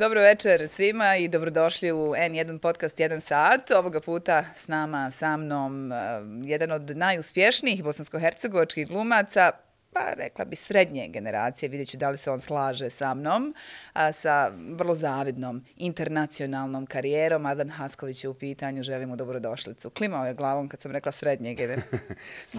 Dobro večer svima i dobrodošli u N1 podcast 1 sat. Ovoga puta s nama, sa mnom, e, jedan od najuspješnijih bosansko-hercegovačkih glumaca, pa rekla bi srednje generacije, vidjet ću da li se on slaže sa mnom, a, sa vrlo zavidnom internacionalnom karijerom. Adan Hasković je u pitanju, želimo dobrodošlicu. Klimao je glavom kad sam rekla srednje generacije.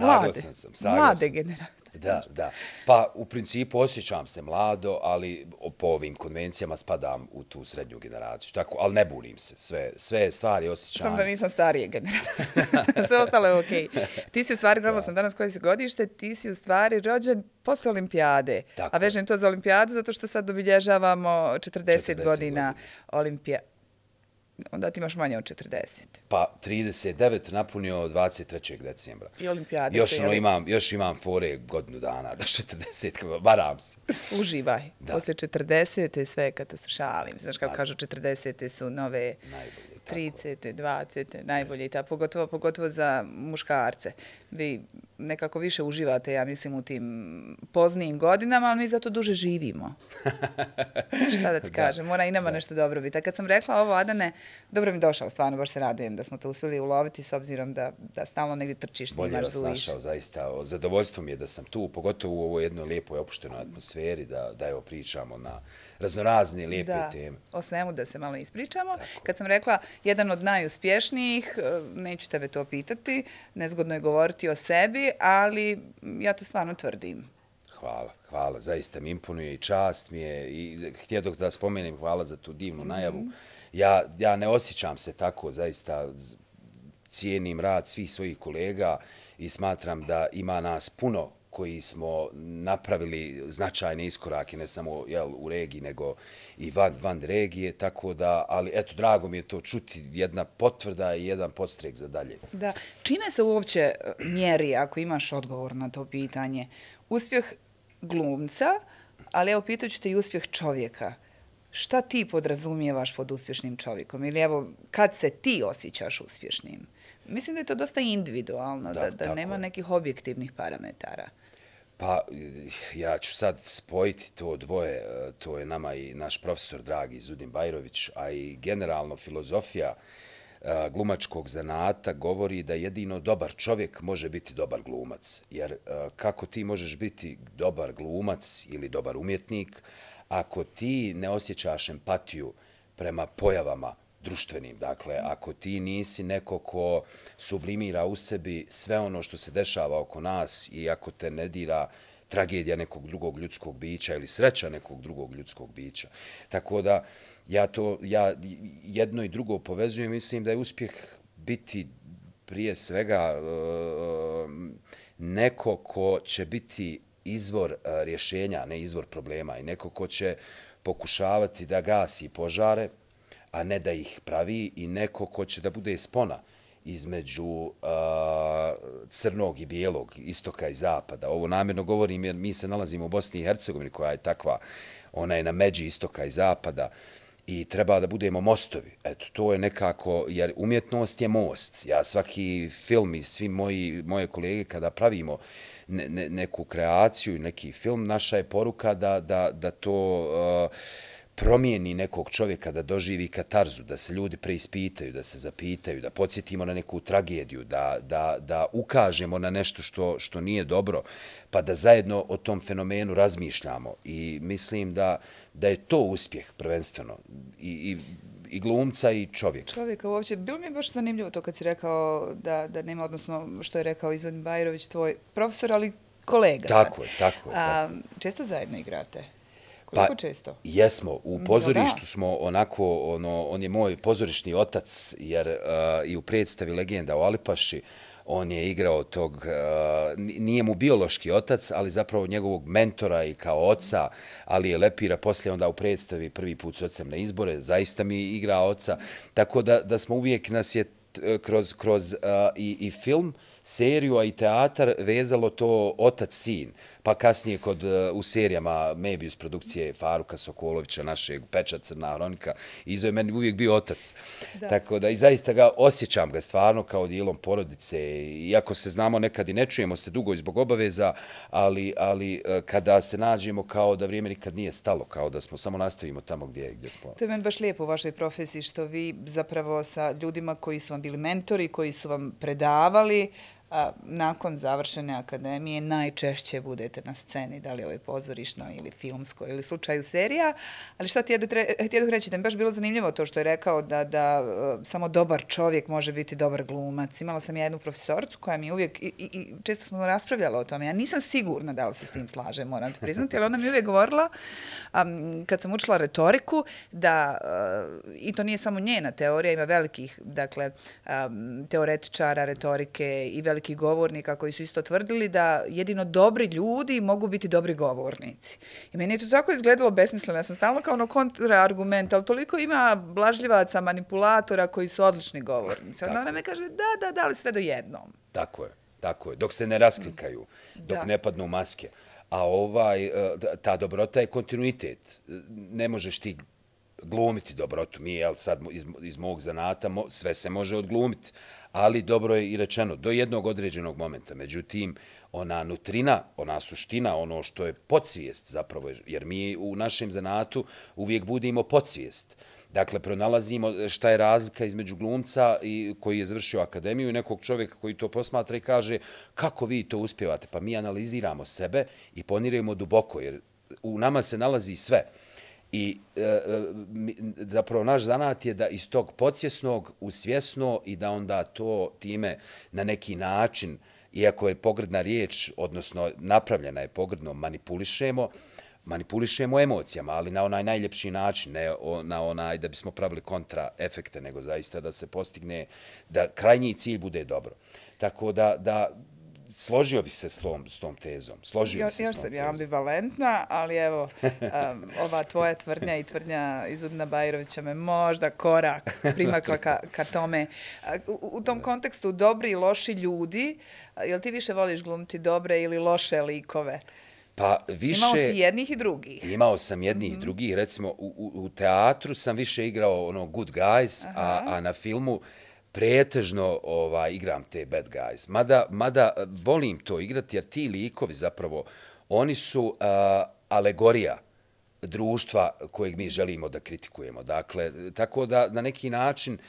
Mlade, sam, mlade generacije. Da, da. Pa, u principu, osjećam se mlado, ali po ovim konvencijama spadam u tu srednju generaciju. Tako, ali ne bunim se. Sve, sve stvari osjećam. Sam da nisam starije generacije. sve ostalo je okej. Okay. Ti si u stvari, gledala da. sam danas koje si godište, ti si u stvari rođen posle olimpijade. Tako. A vežem to za olimpijadu zato što sad obilježavamo 40, 40 godina, godina. olimpijade onda ti imaš manje od 40. Pa 39 napunio 23. decembra. I olimpijade još, se. Ono, imam, još imam fore godinu dana do 40. Varam se. Uživaj. Da. Poslije 40. sve je katastrošalim. Znaš kako kažu 40. su nove najbolje, 30. 20. najbolje. Ta, pogotovo, pogotovo za muškarce. Vi nekako više uživate, ja mislim, u tim poznijim godinama, ali mi zato duže živimo. Šta da ti da. kažem, mora i nama da. nešto dobro biti. A kad sam rekla ovo, Adane, dobro mi došao, stvarno, baš se radujem da smo to uspjeli uloviti, s obzirom da, da stalno negdje trčiš, nima razuviš. Bolje našao, zaista. Zadovoljstvo mi je da sam tu, pogotovo u ovoj jednoj lijepoj opuštenoj atmosferi, da, da evo pričamo na raznorazne lijepe da, teme. o svemu da se malo ispričamo. Tako. Kad sam rekla, jedan od najuspješnijih, e, neću tebe to pitati, nezgodno je govoriti o sebi, ali ja to stvarno tvrdim. Hvala, hvala. Zaista mi imponuje i čast mi je. I htio dok da spomenem, hvala za tu divnu najavu. Mhm. ja, Ja ne osjećam se tako, zaista cijenim rad svih svojih kolega i smatram da ima nas puno koji smo napravili značajne iskorake, ne samo jel, u regiji, nego i van, van regije, tako da, ali eto, drago mi je to čuti, jedna potvrda i jedan podstrek za dalje. Da. Čime se uopće eh, mjeri, ako imaš odgovor na to pitanje, uspjeh glumca, ali evo, pitaću te i uspjeh čovjeka. Šta ti podrazumijevaš pod uspješnim čovjekom? Ili evo, kad se ti osjećaš uspješnim? Mislim da je to dosta individualno, da, da, da nema nekih objektivnih parametara. Pa ja ću sad spojiti to dvoje, e, to je nama i naš profesor dragi Zudin Bajrović, a i generalno filozofija e, glumačkog zanata govori da jedino dobar čovjek može biti dobar glumac. Jer e, kako ti možeš biti dobar glumac ili dobar umjetnik ako ti ne osjećaš empatiju prema pojavama društvenim. Dakle, ako ti nisi neko ko sublimira u sebi sve ono što se dešava oko nas i ako te ne dira tragedija nekog drugog ljudskog bića ili sreća nekog drugog ljudskog bića. Tako da, ja to ja jedno i drugo povezujem. i Mislim da je uspjeh biti prije svega e, neko ko će biti izvor e, rješenja, ne izvor problema i neko ko će pokušavati da gasi požare, a ne da ih pravi i neko ko će da bude spona između a, uh, crnog i bijelog, istoka i zapada. Ovo namjerno govorim jer mi se nalazimo u Bosni i Hercegovini koja je takva, ona je na međi istoka i zapada i treba da budemo mostovi. Eto, to je nekako, jer umjetnost je most. Ja svaki film i svi moji, moje kolege kada pravimo ne, ne, neku kreaciju neki film, naša je poruka da, da, da to... Uh, promijeni nekog čovjeka da doživi katarzu, da se ljudi preispitaju, da se zapitaju, da podsjetimo na neku tragediju, da, da, da ukažemo na nešto što, što nije dobro, pa da zajedno o tom fenomenu razmišljamo. I mislim da, da je to uspjeh prvenstveno. I, i, i glumca i čovjeka. Čovjeka uopće. Bilo mi je baš zanimljivo to kad si rekao da, da nema, odnosno što je rekao Izvan Bajrović, tvoj profesor, ali kolega. Tako je, tako je. Tako. A, često zajedno igrate. Pa, Koliko pa, često? Jesmo, u pozorištu smo onako, ono, on je moj pozorišni otac, jer uh, i u predstavi Legenda o Alipaši, on je igrao tog, uh, nije mu biološki otac, ali zapravo njegovog mentora i kao oca, ali je lepira poslije onda u predstavi prvi put s ocem na izbore, zaista mi igra oca, tako da, da smo uvijek nas je eh, kroz, kroz uh, i, i film, seriju, a i teatar vezalo to otac-sin. Uh, pa kasnije kod, e, u serijama Mebius produkcije Faruka Sokolovića, našeg Peča Crna Hronika, izo je meni uvijek bio otac. Da. Tako da i zaista ga osjećam ga stvarno kao dijelom porodice. Iako se znamo nekad i ne čujemo se dugo izbog obaveza, ali, ali e, kada se nađemo kao da vrijeme nikad nije stalo, kao da smo samo nastavimo tamo gdje, gdje smo. To je meni baš lijepo u vašoj profesiji što vi zapravo sa ljudima koji su vam bili mentori, koji su vam predavali, A, nakon završene akademije najčešće budete na sceni, da li ovo je pozorišno ili filmsko ili slučaju serija. Ali šta ti jedu e, reći, da mi baš bilo zanimljivo to što je rekao da, da e, samo dobar čovjek može biti dobar glumac. Imala sam jednu profesorcu koja mi uvijek, i, i, često smo raspravljala o tome, ja nisam sigurna da li se s tim slaže, moram ti priznati, ali ona mi uvijek govorila um, kad sam učila retoriku da, uh, i to nije samo njena teorija, ima velikih dakle, um, teoretičara, retorike i velikih veliki govornik, a koji su isto tvrdili da jedino dobri ljudi mogu biti dobri govornici. I meni je to tako izgledalo besmisleno. Ja sam stalno kao ono kontrargument, ali toliko ima blažljivaca, manipulatora koji su odlični govornici. Onda ona me kaže da, da, da, ali sve do jednom. Tako je, tako je. Dok se ne rasklikaju, mm. dok da. ne padnu maske. A ovaj, e, ta dobrota je kontinuitet. Ne možeš ti glumiti dobrotu. Mi, jel, sad iz, iz mog zanata mo, sve se može odglumiti ali dobro je i rečeno, do jednog određenog momenta. Međutim, ona nutrina, ona suština, ono što je podsvijest zapravo, jer mi u našem zanatu uvijek budimo podsvijest. Dakle, pronalazimo šta je razlika između glumca i koji je završio akademiju i nekog čovjeka koji to posmatra i kaže kako vi to uspjevate. Pa mi analiziramo sebe i ponirujemo duboko, jer u nama se nalazi Sve. I e, e zapravo naš zanat je da iz tog podsvjesnog u svjesno i da onda to time na neki način, iako je pogredna riječ, odnosno napravljena je pogredno, manipulišemo, manipulišemo emocijama, ali na onaj najljepši način, ne na onaj da bismo pravili kontra efekte, nego zaista da se postigne da krajnji cilj bude dobro. Tako da, da složio bi se s tom, s tom tezom. Složio jo, bi se još sam ja ambivalentna, ali evo, um, ova tvoja tvrdnja i tvrdnja Izudna Bajrovića me možda korak primakla ka, ka tome. U, u tom kontekstu, dobri i loši ljudi, jel ti više voliš glumiti dobre ili loše likove? Pa više... Imao si jednih i drugih. Imao sam jednih mm -hmm. i mhm. drugih. Recimo, u, u, u teatru sam više igrao ono, good guys, a, a na filmu uh, pretežno ovaj, igram te bad guys. Mada, mada eh, volim to igrati jer ti likovi zapravo, oni su uh, alegorija društva kojeg mi želimo da kritikujemo. Dakle, tako da na neki način uh,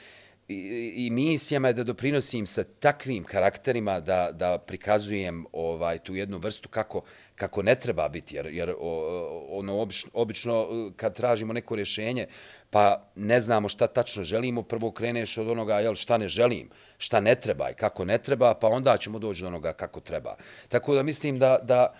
i, i misijama da doprinosim sa takvim karakterima da, da prikazujem ovaj tu jednu vrstu kako, kako ne treba biti. Jer, jer o, ono obično, obično eh, kad tražimo neko rješenje pa ne znamo šta tačno želimo, prvo kreneš od onoga jel, šta ne želim, šta ne treba i kako ne treba, pa onda ćemo doći do onoga kako treba. Tako da mislim da, da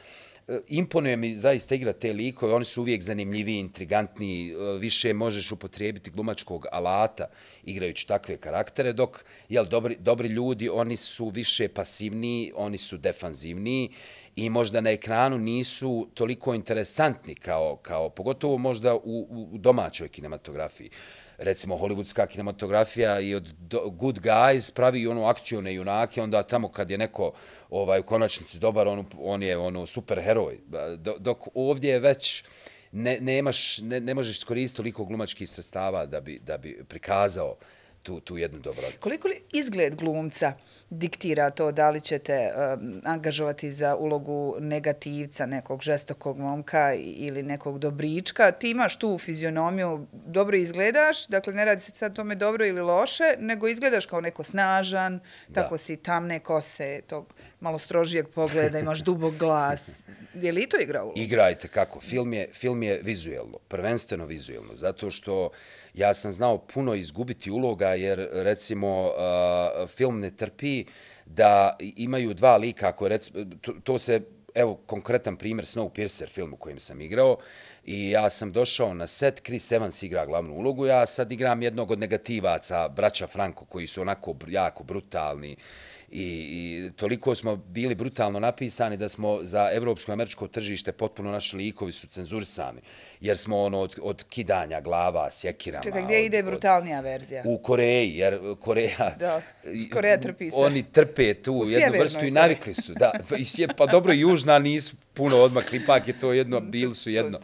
E, imponuje mi zaista igra te likove, oni su uvijek zanimljivi, intrigantni, e, više možeš upotrijebiti glumačkog alata igrajući takve karaktere, dok jel, dobri, dobri ljudi, oni su više pasivniji, oni su defanzivniji i možda na ekranu nisu toliko interesantni kao, kao pogotovo možda u, u domaćoj kinematografiji. Uh, recimo hollywoodska kinematografija i od good guys pravi ono akcione junake, onda tamo kad je neko ovaj, u konačnici dobar, on, on je ono super heroj. Dok ovdje je već ne, nemaš, ne, ne možeš skoristiti toliko glumačkih sredstava da bi, da bi prikazao tu tu jednu dobro. Koliko li izgled glumca diktira to da li ćete um, angažovati za ulogu negativca, nekog žestokog momka ili nekog dobrička? Ti imaš tu fizionomiju, dobro izgledaš, dakle ne radi se sad tome dobro ili loše, nego izgledaš kao neko snažan, tako si tamne kose, tog malo strožijeg pogleda, imaš dubog glas. Je li to igra ulogu? Igrajte kako. Film je vizuelno, prvenstveno vizuelno, zato što ja sam znao puno izgubiti uloga jer recimo uh, film ne trpi da imaju dva lika koje rec to, to se, evo konkretan primjer Snowpiercer film u kojem sam igrao i ja sam došao na set, Chris Evans igra glavnu ulogu, ja sad igram jednog od negativaca, braća Franko koji su onako jako brutalni uh, I, I toliko smo bili brutalno napisani da smo za evropsko-američko tržište potpuno naši likovi su cenzursani. Jer smo ono od, od kidanja glava, sjekirama... Čekaj, gdje od, ide brutalnija verzija? U Koreji, jer Koreja... Da, Koreja trpi se. Oni trpe tu u jednu vrstu i navikli su. Da, pa, pa dobro, južna nisu puno odmah, klipak je to jedno, bili su jedno.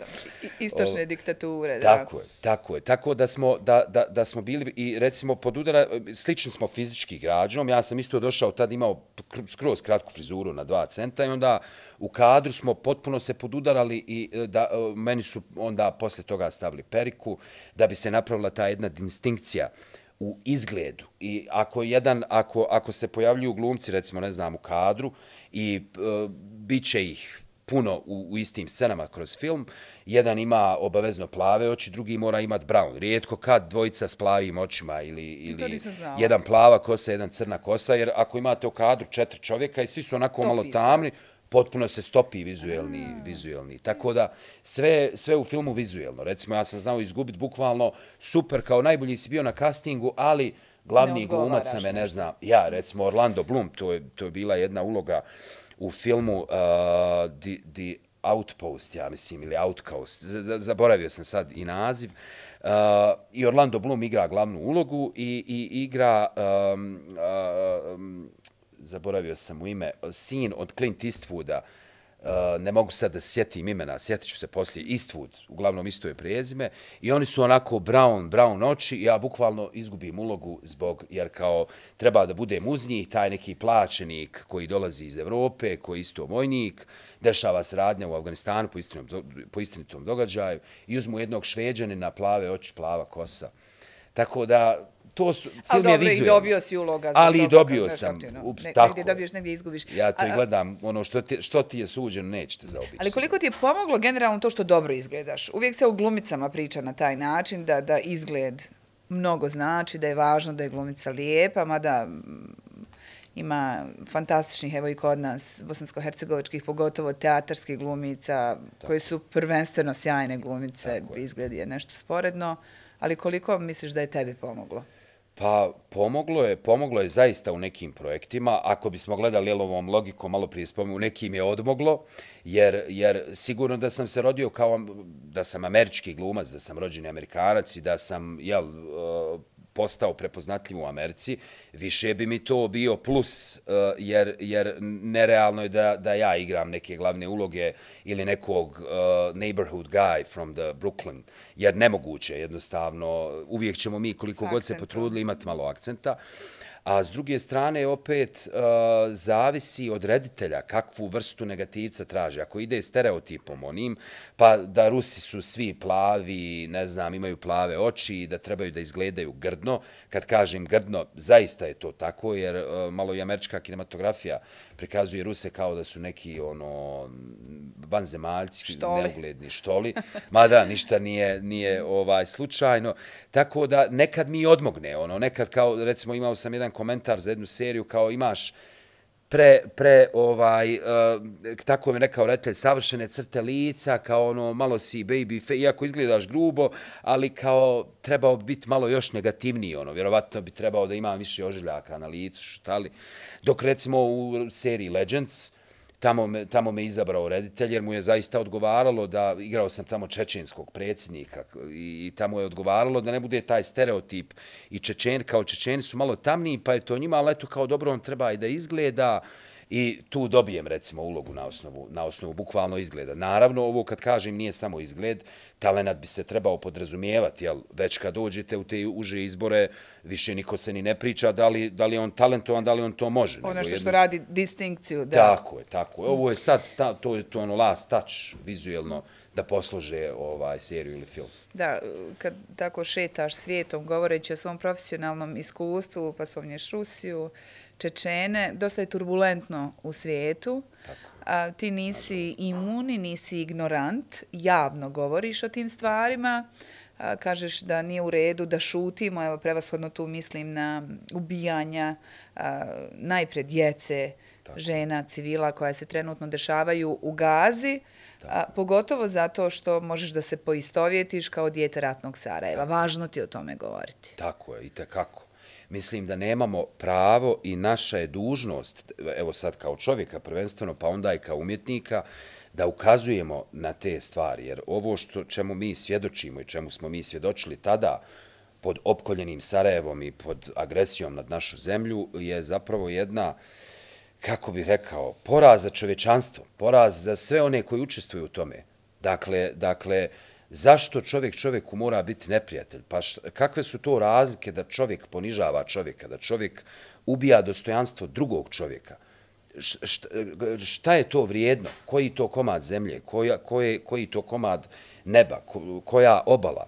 Istočne diktature. Da. Tako je, tako je. Tako da smo, da, da, da smo bili i recimo pod udara, slični smo fizički građanom, ja sam isto došao, tad imao skroz kratku frizuru na dva centa i onda u kadru smo potpuno se podudarali i e, da, e, meni su onda posle toga stavili periku da bi se napravila ta jedna distinkcija u izgledu. I ako jedan ako ako se pojavljuju glumci recimo ne znam u kadru i e, biće ih puno u, u istim scenama kroz film. Jedan ima obavezno plave oči, drugi mora imati brown. Rijetko kad dvojica s plavim očima ili, ili jedan plava kosa, jedan crna kosa, jer ako imate u kadru četiri čovjeka i svi su onako Topi malo tamni, potpuno se stopi vizuelni, vizuelni. Tako da, sve, sve u filmu vizuelno. Recimo, ja sam znao izgubiti bukvalno super, kao najbolji si bio na castingu, ali glavni glumac sam ja ne znam Ja, recimo, Orlando Bloom, to je, to je bila jedna uloga u filmu uh, The, The Outpost, ja mislim, ili Outcast, zaboravio sam sad i naziv, uh, i Orlando Bloom igra glavnu ulogu i, i igra, um, uh, um, zaboravio sam u ime, uh, sin od Clint Eastwooda, uh, Eh, ne mogu sad da sjetim imena, sjetit ću se poslije Eastwood, uglavnom isto je prijezime, i oni su onako brown, brown oči, ja bukvalno izgubim ulogu zbog, jer kao treba da budem uz njih, taj neki plaćenik koji dolazi iz Evrope, koji je isto vojnik, dešava se radnja u Afganistanu po, istinom, po istinitom događaju i uzmu jednog šveđanina, plave oči, plava kosa. Tako da, to su, film je vizualno. Ali dobio si uloga. ali i dobio kako, sam. U, ne, tako. Negdje dobiješ, negdje izgubiš. Ja to i gledam, ono što ti, što ti je suđeno, neću te zaobići. Ali koliko ti je pomoglo generalno to što dobro izgledaš? Uvijek se u glumicama priča na taj način, da, da izgled mnogo znači, da je važno da je glumica lijepa, mada mm, ima fantastičnih, evo i kod nas, bosansko-hercegovičkih, pogotovo teatarskih glumica, tako. koje su prvenstveno sjajne glumice, tako. izgled je nešto sporedno. Ali koliko misliš da je tebi pomoglo? Pa pomoglo je, pomoglo je zaista u nekim projektima. Ako bismo gledali jel, ovom logikom, malo prije spomenu, u nekim je odmoglo, jer, jer sigurno da sam se rodio kao da sam američki glumac, da sam rođeni amerikanac i da sam jel, uh, postao prepoznatljiv u Americi, više bi mi to bio plus, e, jer, jer nerealno je da, da ja igram neke glavne uloge ili nekog e, neighborhood guy from the Brooklyn, jer nemoguće jednostavno, uvijek ćemo mi koliko god se potrudili imati malo akcenta. Uh, a s druge strane opet a, e, zavisi od reditelja kakvu vrstu negativca traže. Ako ide stereotipom onim, pa da Rusi su svi plavi, ne znam, imaju plave oči i da trebaju da izgledaju grdno, kad kažem grdno, zaista je to tako, jer a, e, malo i američka kinematografija prikazuje Ruse kao da su neki ono vanzemaljci, štoli. neugledni štoli. da, ništa nije nije ovaj slučajno. Tako da nekad mi odmogne, ono nekad kao recimo imao sam jedan komentar za jednu seriju kao imaš pre, pre ovaj, uh, tako mi rekao reditelj, savršene crte lica, kao ono, malo si baby, fe, iako izgledaš grubo, ali kao trebao biti malo još negativniji, ono, vjerovatno bi trebao da ima više ožiljaka na licu, šutali. Dok recimo u seriji Legends, uh, tamo me, tamo me izabrao reditelj, jer mu je zaista odgovaralo da igrao sam tamo čečenskog predsjednika i, i tamo je odgovaralo da ne bude taj stereotip i čečen, kao čečeni su malo tamniji, pa je to njima, ali eto kao dobro on treba i da izgleda. Uh, I tu dobijem, recimo, ulogu na osnovu, na osnovu bukvalno izgleda. Naravno, ovo kad kažem nije samo izgled, talenat bi se trebao podrazumijevati, jel već kad dođete u te uže izbore, više niko se ni ne priča da li, da li on talentovan, da li on to može. Ono što, jedno... što radi distinkciju. Da. Tako je, tako je. Ovo je sad, sta, to je to ono last touch, vizuelno, da poslože ovaj seriju ili film. Da, kad tako šetaš svijetom govoreći o svom profesionalnom iskustvu, pa spomnješ Rusiju, Čečene, dosta je turbulentno u svijetu. Tako. A, ti nisi imuni, nisi ignorant, javno govoriš o tim stvarima, a, kažeš da nije u redu da šutimo, evo prevashodno tu mislim na ubijanja a, najpred djece, Tako. žena, civila koja se trenutno dešavaju u gazi, a, pogotovo zato što možeš da se poistovjetiš kao dijete ratnog Sarajeva. Tako. Važno ti o tome govoriti. Tako je, i tekako mislim da nemamo pravo i naša je dužnost, evo sad kao čovjeka prvenstveno, pa onda i kao umjetnika, da ukazujemo na te stvari, jer ovo što čemu mi svjedočimo i čemu smo mi svjedočili tada pod opkoljenim Sarajevom i pod agresijom nad našu zemlju je zapravo jedna, kako bih rekao, poraz za čovečanstvo, poraz za sve one koji učestvuju u tome. Dakle, dakle, uh, zašto čovjek čovjeku mora biti neprijatelj? Pa šta, kakve su to razlike da čovjek ponižava čovjeka, da čovjek ubija dostojanstvo drugog čovjeka? Šta, šta je to vrijedno? Koji to komad zemlje? Koja, koje, koji to komad neba? Ko, koja obala?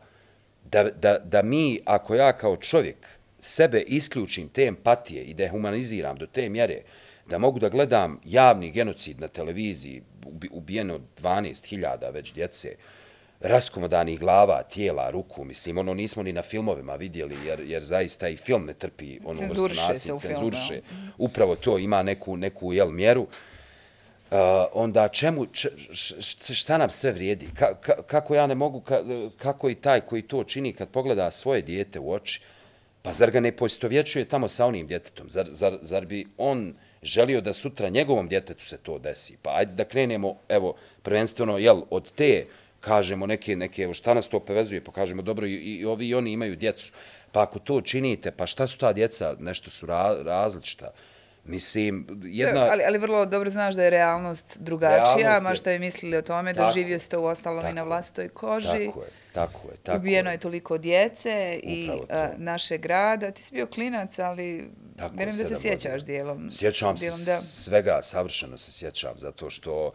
Da, da, da mi, ako ja kao čovjek sebe isključim te empatije i humaniziram do te mjere, da mogu da gledam javni genocid na televiziji, ubijeno 12.000 već djece, raskomodanih glava, tijela, ruku, mislim, ono nismo ni na filmovima vidjeli, jer, jer zaista i film ne trpi ono cenzurše nasi, cenzurše. Film, mhm. Upravo to ima neku, neku jel, mjeru. Uh, onda čemu, če, šta nam sve vrijedi? Ka, ka, kako ja ne mogu, ka, kako i taj koji to čini kad pogleda svoje dijete u oči, pa zar ga ne poistovječuje tamo sa onim djetetom? Zar, zar, zar bi on želio da sutra njegovom djetetu se to desi? Pa ajde da krenemo, evo, prvenstveno, jel, od te uh, kažemo neke, neke, evo šta nas to povezuje, pa kažemo dobro i, i ovi i oni imaju djecu. Pa ako to činite, pa šta su ta djeca, nešto su ra, različita. Mislim, jedna... Ali, ali vrlo dobro znaš da je realnost drugačija, realnost je... ma što je mislili o tome, tako, doživio ste u ostalom tako, i na vlastoj koži. Tako je, tako je. Tako Ubijeno je, je toliko djece i a, naše grada. Ti si bio klinac, ali tako, vjerujem da se sjećaš dijelom. Sjećam dijelom, se da... svega, savršeno se sjećam, zato što... Uh,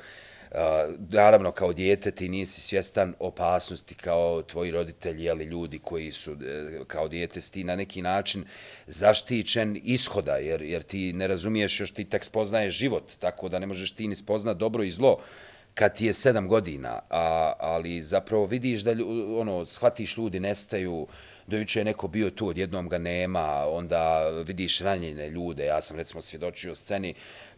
naravno kao dijete ti nisi svjestan opasnosti kao tvoji roditelji ali ljudi koji su e, kao dijete ti na neki način zaštićen ishoda jer, jer ti ne razumiješ još ti tek spoznaješ život tako da ne možeš ti ni spoznati dobro i zlo kad ti je sedam godina a, ali zapravo vidiš da ono, shvatiš ljudi nestaju Dojuče je neko bio tu, odjednom ga nema, onda vidiš ranjene ljude, ja sam recimo svjedočio sceni uh,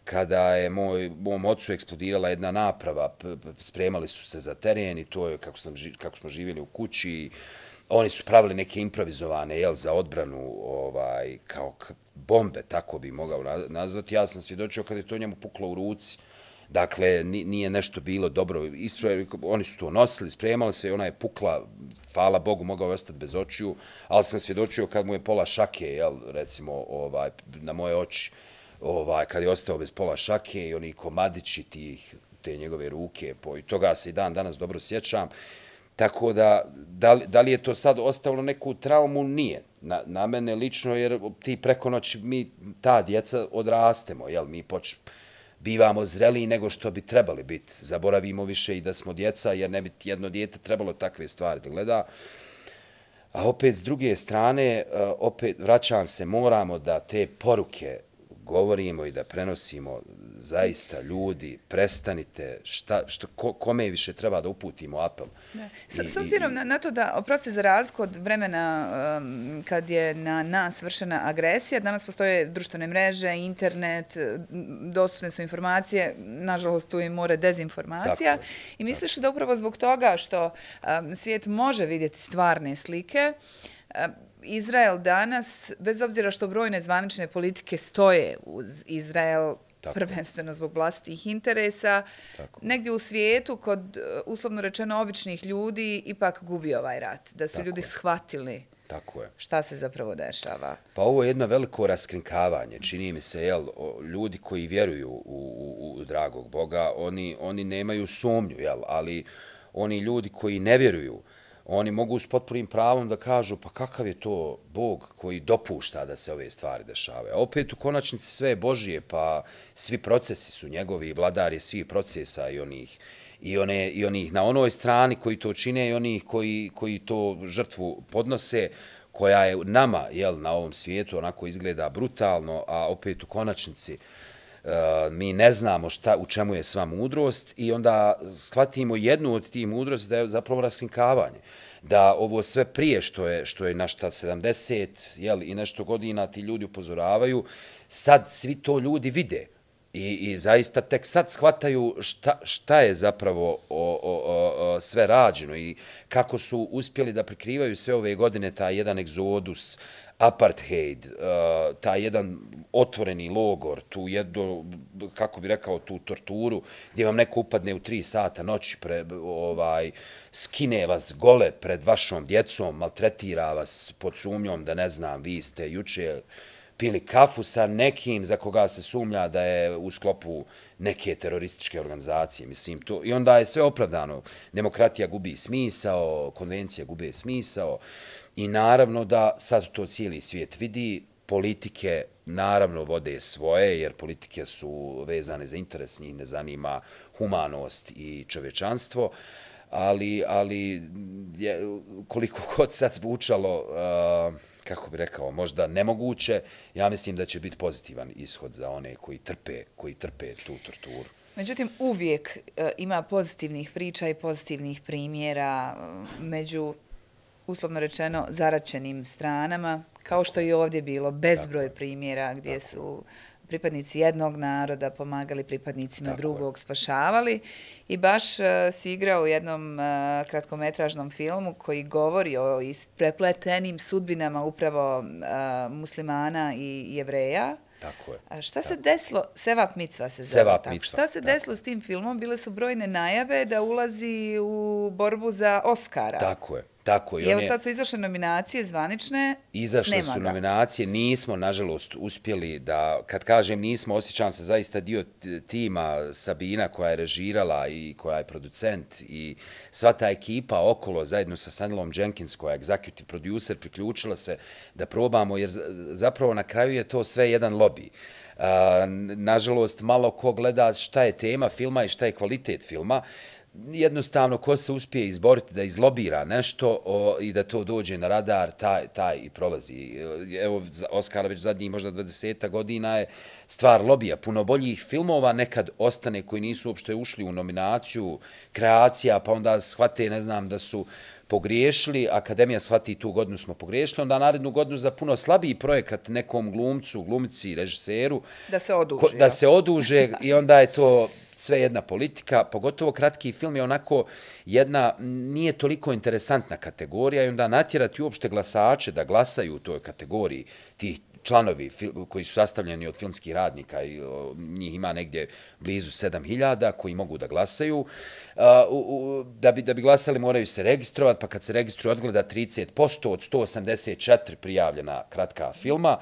kada je moj, mom ocu eksplodirala jedna naprava, spremali su se za teren i to je kako, sam, kako smo živjeli u kući. Oni su pravili neke improvizovane jel, za odbranu ovaj, kao bombe, tako bi mogao nazvati. Ja sam svjedočio kad je to njemu puklo u ruci. Dakle, nije nešto bilo dobro. Ispravili, oni su to nosili, spremali se i ona je pukla, hvala Bogu, mogao ostati bez očiju, ali sam svjedočio kad mu je pola šake, jel, recimo, ovaj, na moje oči ovaj, kad je ostao bez pola šake i oni komadići tih, te njegove ruke, po, i toga se i dan danas dobro sjećam. Tako da, da li, da li je to sad ostavilo neku traumu? Nije. Na, na mene lično, jer ti preko noći mi, ta djeca, odrastemo, jel? Mi poč, bivamo zreliji nego što bi trebali biti. Zaboravimo više i da smo djeca, jer ne bi jedno djete trebalo takve stvari da gleda. A opet, s druge strane, e, opet vraćam se, moramo da te poruke govorimo i da prenosimo zaista ljudi, prestanite, šta, što, ko, kome više treba da uputimo apel. Da. S obzirom na, na to da, oprosti za razliku od vremena um, kad je na nas vršena agresija, danas postoje društvene mreže, internet, dostupne su informacije, nažalost tu i more dezinformacija. Tako. I misliš da upravo zbog toga što um, svijet može vidjeti stvarne slike, um, Izrael danas, bez obzira što brojne zvanične politike stoje uz Izrael, Tako. prvenstveno zbog vlastih interesa, Tako. negdje u svijetu, kod uh, uslovno rečeno običnih ljudi, ipak gubi ovaj rat. Da su Tako ljudi je. shvatili Tako je. šta se zapravo dešava. Pa ovo je jedno veliko raskrinkavanje. Čini mi se, jel, ljudi koji vjeruju u, u, u dragog Boga, oni, oni nemaju sumnju, jel, ali oni ljudi koji ne vjeruju, oni mogu s potpunim pravom da kažu pa kakav je to Bog koji dopušta da se ove stvari dešave. Opet u konačnici sve je Božije, pa svi procesi su njegovi, vladar je svih procesa i onih i, one, i onih na onoj strani koji to čine i onih koji, koji to žrtvu podnose, koja je nama jel, na ovom svijetu onako izgleda brutalno, a opet u konačnici uh, Eh, mi ne znamo šta, u čemu je sva mudrost i onda shvatimo jednu od tih mudrosti da je zapravo raskinkavanje. Da ovo sve prije što je, što je našta 70 jeli, i nešto godina ti ljudi upozoravaju, sad svi to ljudi vide. I, I zaista tek sad shvataju šta, šta je zapravo o, o, o, o, sve rađeno i kako su uspjeli da prikrivaju sve ove godine taj jedan egzodus, apartheid, uh, ta jedan otvoreni logor, tu jedno, kako bi rekao, tu torturu, gdje vam neko upadne u tri sata noći, pre, ovaj, skine vas gole pred vašom djecom, maltretira vas pod sumnjom da ne znam, vi ste juče pili kafu sa nekim za koga se sumnja da je u sklopu neke terorističke organizacije, mislim, to. I onda je sve opravdano. Demokratija gubi smisao, konvencija gubi smisao. Uh, I naravno da sad to cijeli svijet vidi, politike naravno vode svoje, jer politike su vezane za interes, njih ne zanima humanost i čovečanstvo, ali, ali je, koliko god sad zvučalo, uh, kako bi rekao, možda nemoguće, ja mislim da će biti pozitivan ishod za one koji trpe, koji trpe tu torturu. Međutim, uvijek uh, ima pozitivnih priča i pozitivnih primjera uh, među uslovno rečeno, zaračenim stranama, kao što i ovdje bilo, bezbroj primjera gdje su pripadnici jednog naroda pomagali pripadnicima drugog, spašavali. I baš e, si igrao u jednom e, kratkometražnom filmu koji govori o isprepletenim sudbinama upravo e, muslimana i jevreja. Tako je. Šta se desilo? Sevap Micva se zove. Sevap Micva. Šta se desilo s tim filmom? Bile su brojne najave da ulazi u borbu za Oscara. Tako je. Tako je. I evo sad su izašle nominacije zvanične. Izašle su nominacije, nismo, nažalost, uspjeli da, kad kažem nismo, osjećam se zaista dio tima Sabina koja je režirala i koja je producent i sva ta ekipa okolo zajedno sa Sandalom Jenkins koja je executive producer priključila se da probamo jer zapravo na kraju je to sve jedan lobby. Nažalost, malo ko gleda šta je tema filma i šta je kvalitet filma, jednostavno ko se uspije izboriti da izlobira nešto o, i da to dođe na radar, taj, taj i prolazi. Evo, Oskar već zadnji možda 20. godina je stvar lobija. Puno boljih filmova nekad ostane koji nisu uopšte ušli u nominaciju, kreacija, pa onda shvate, ne znam, da su pogriješili, Akademija shvati tu godinu smo pogriješili, onda narednu godinu za puno slabiji projekat nekom glumcu, glumici, režiseru. Da se oduže. Da se oduže i onda je to sve jedna politika, pogotovo kratki film je onako jedna, nije toliko interesantna kategorija i onda natjerati uopšte glasače da glasaju u toj kategoriji tih članovi fil, koji su sastavljeni od filmskih radnika i njih ima negdje blizu 7000 koji mogu da glasaju da bi da bi glasali moraju se registrovati pa kad se registruje odgleda 30% od 184 prijavljena kratka filma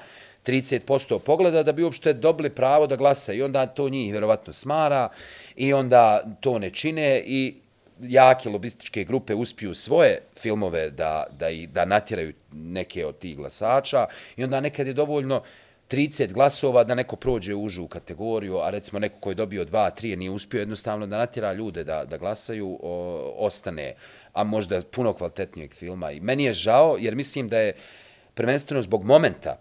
30% pogleda da bi uopšte dobili pravo da glasa i onda to njih vjerovatno smara i onda to ne čine i jake lobističke grupe uspiju svoje filmove da, da, i, da natjeraju neke od tih glasača i onda nekad je dovoljno 30 glasova da neko prođe u užu kategoriju, a recimo neko koji je dobio 2, 3, nije uspio jednostavno da natjera ljude da, da glasaju, o, ostane, a možda puno kvalitetnijeg filma. I meni je žao, jer mislim da je prvenstveno zbog momenta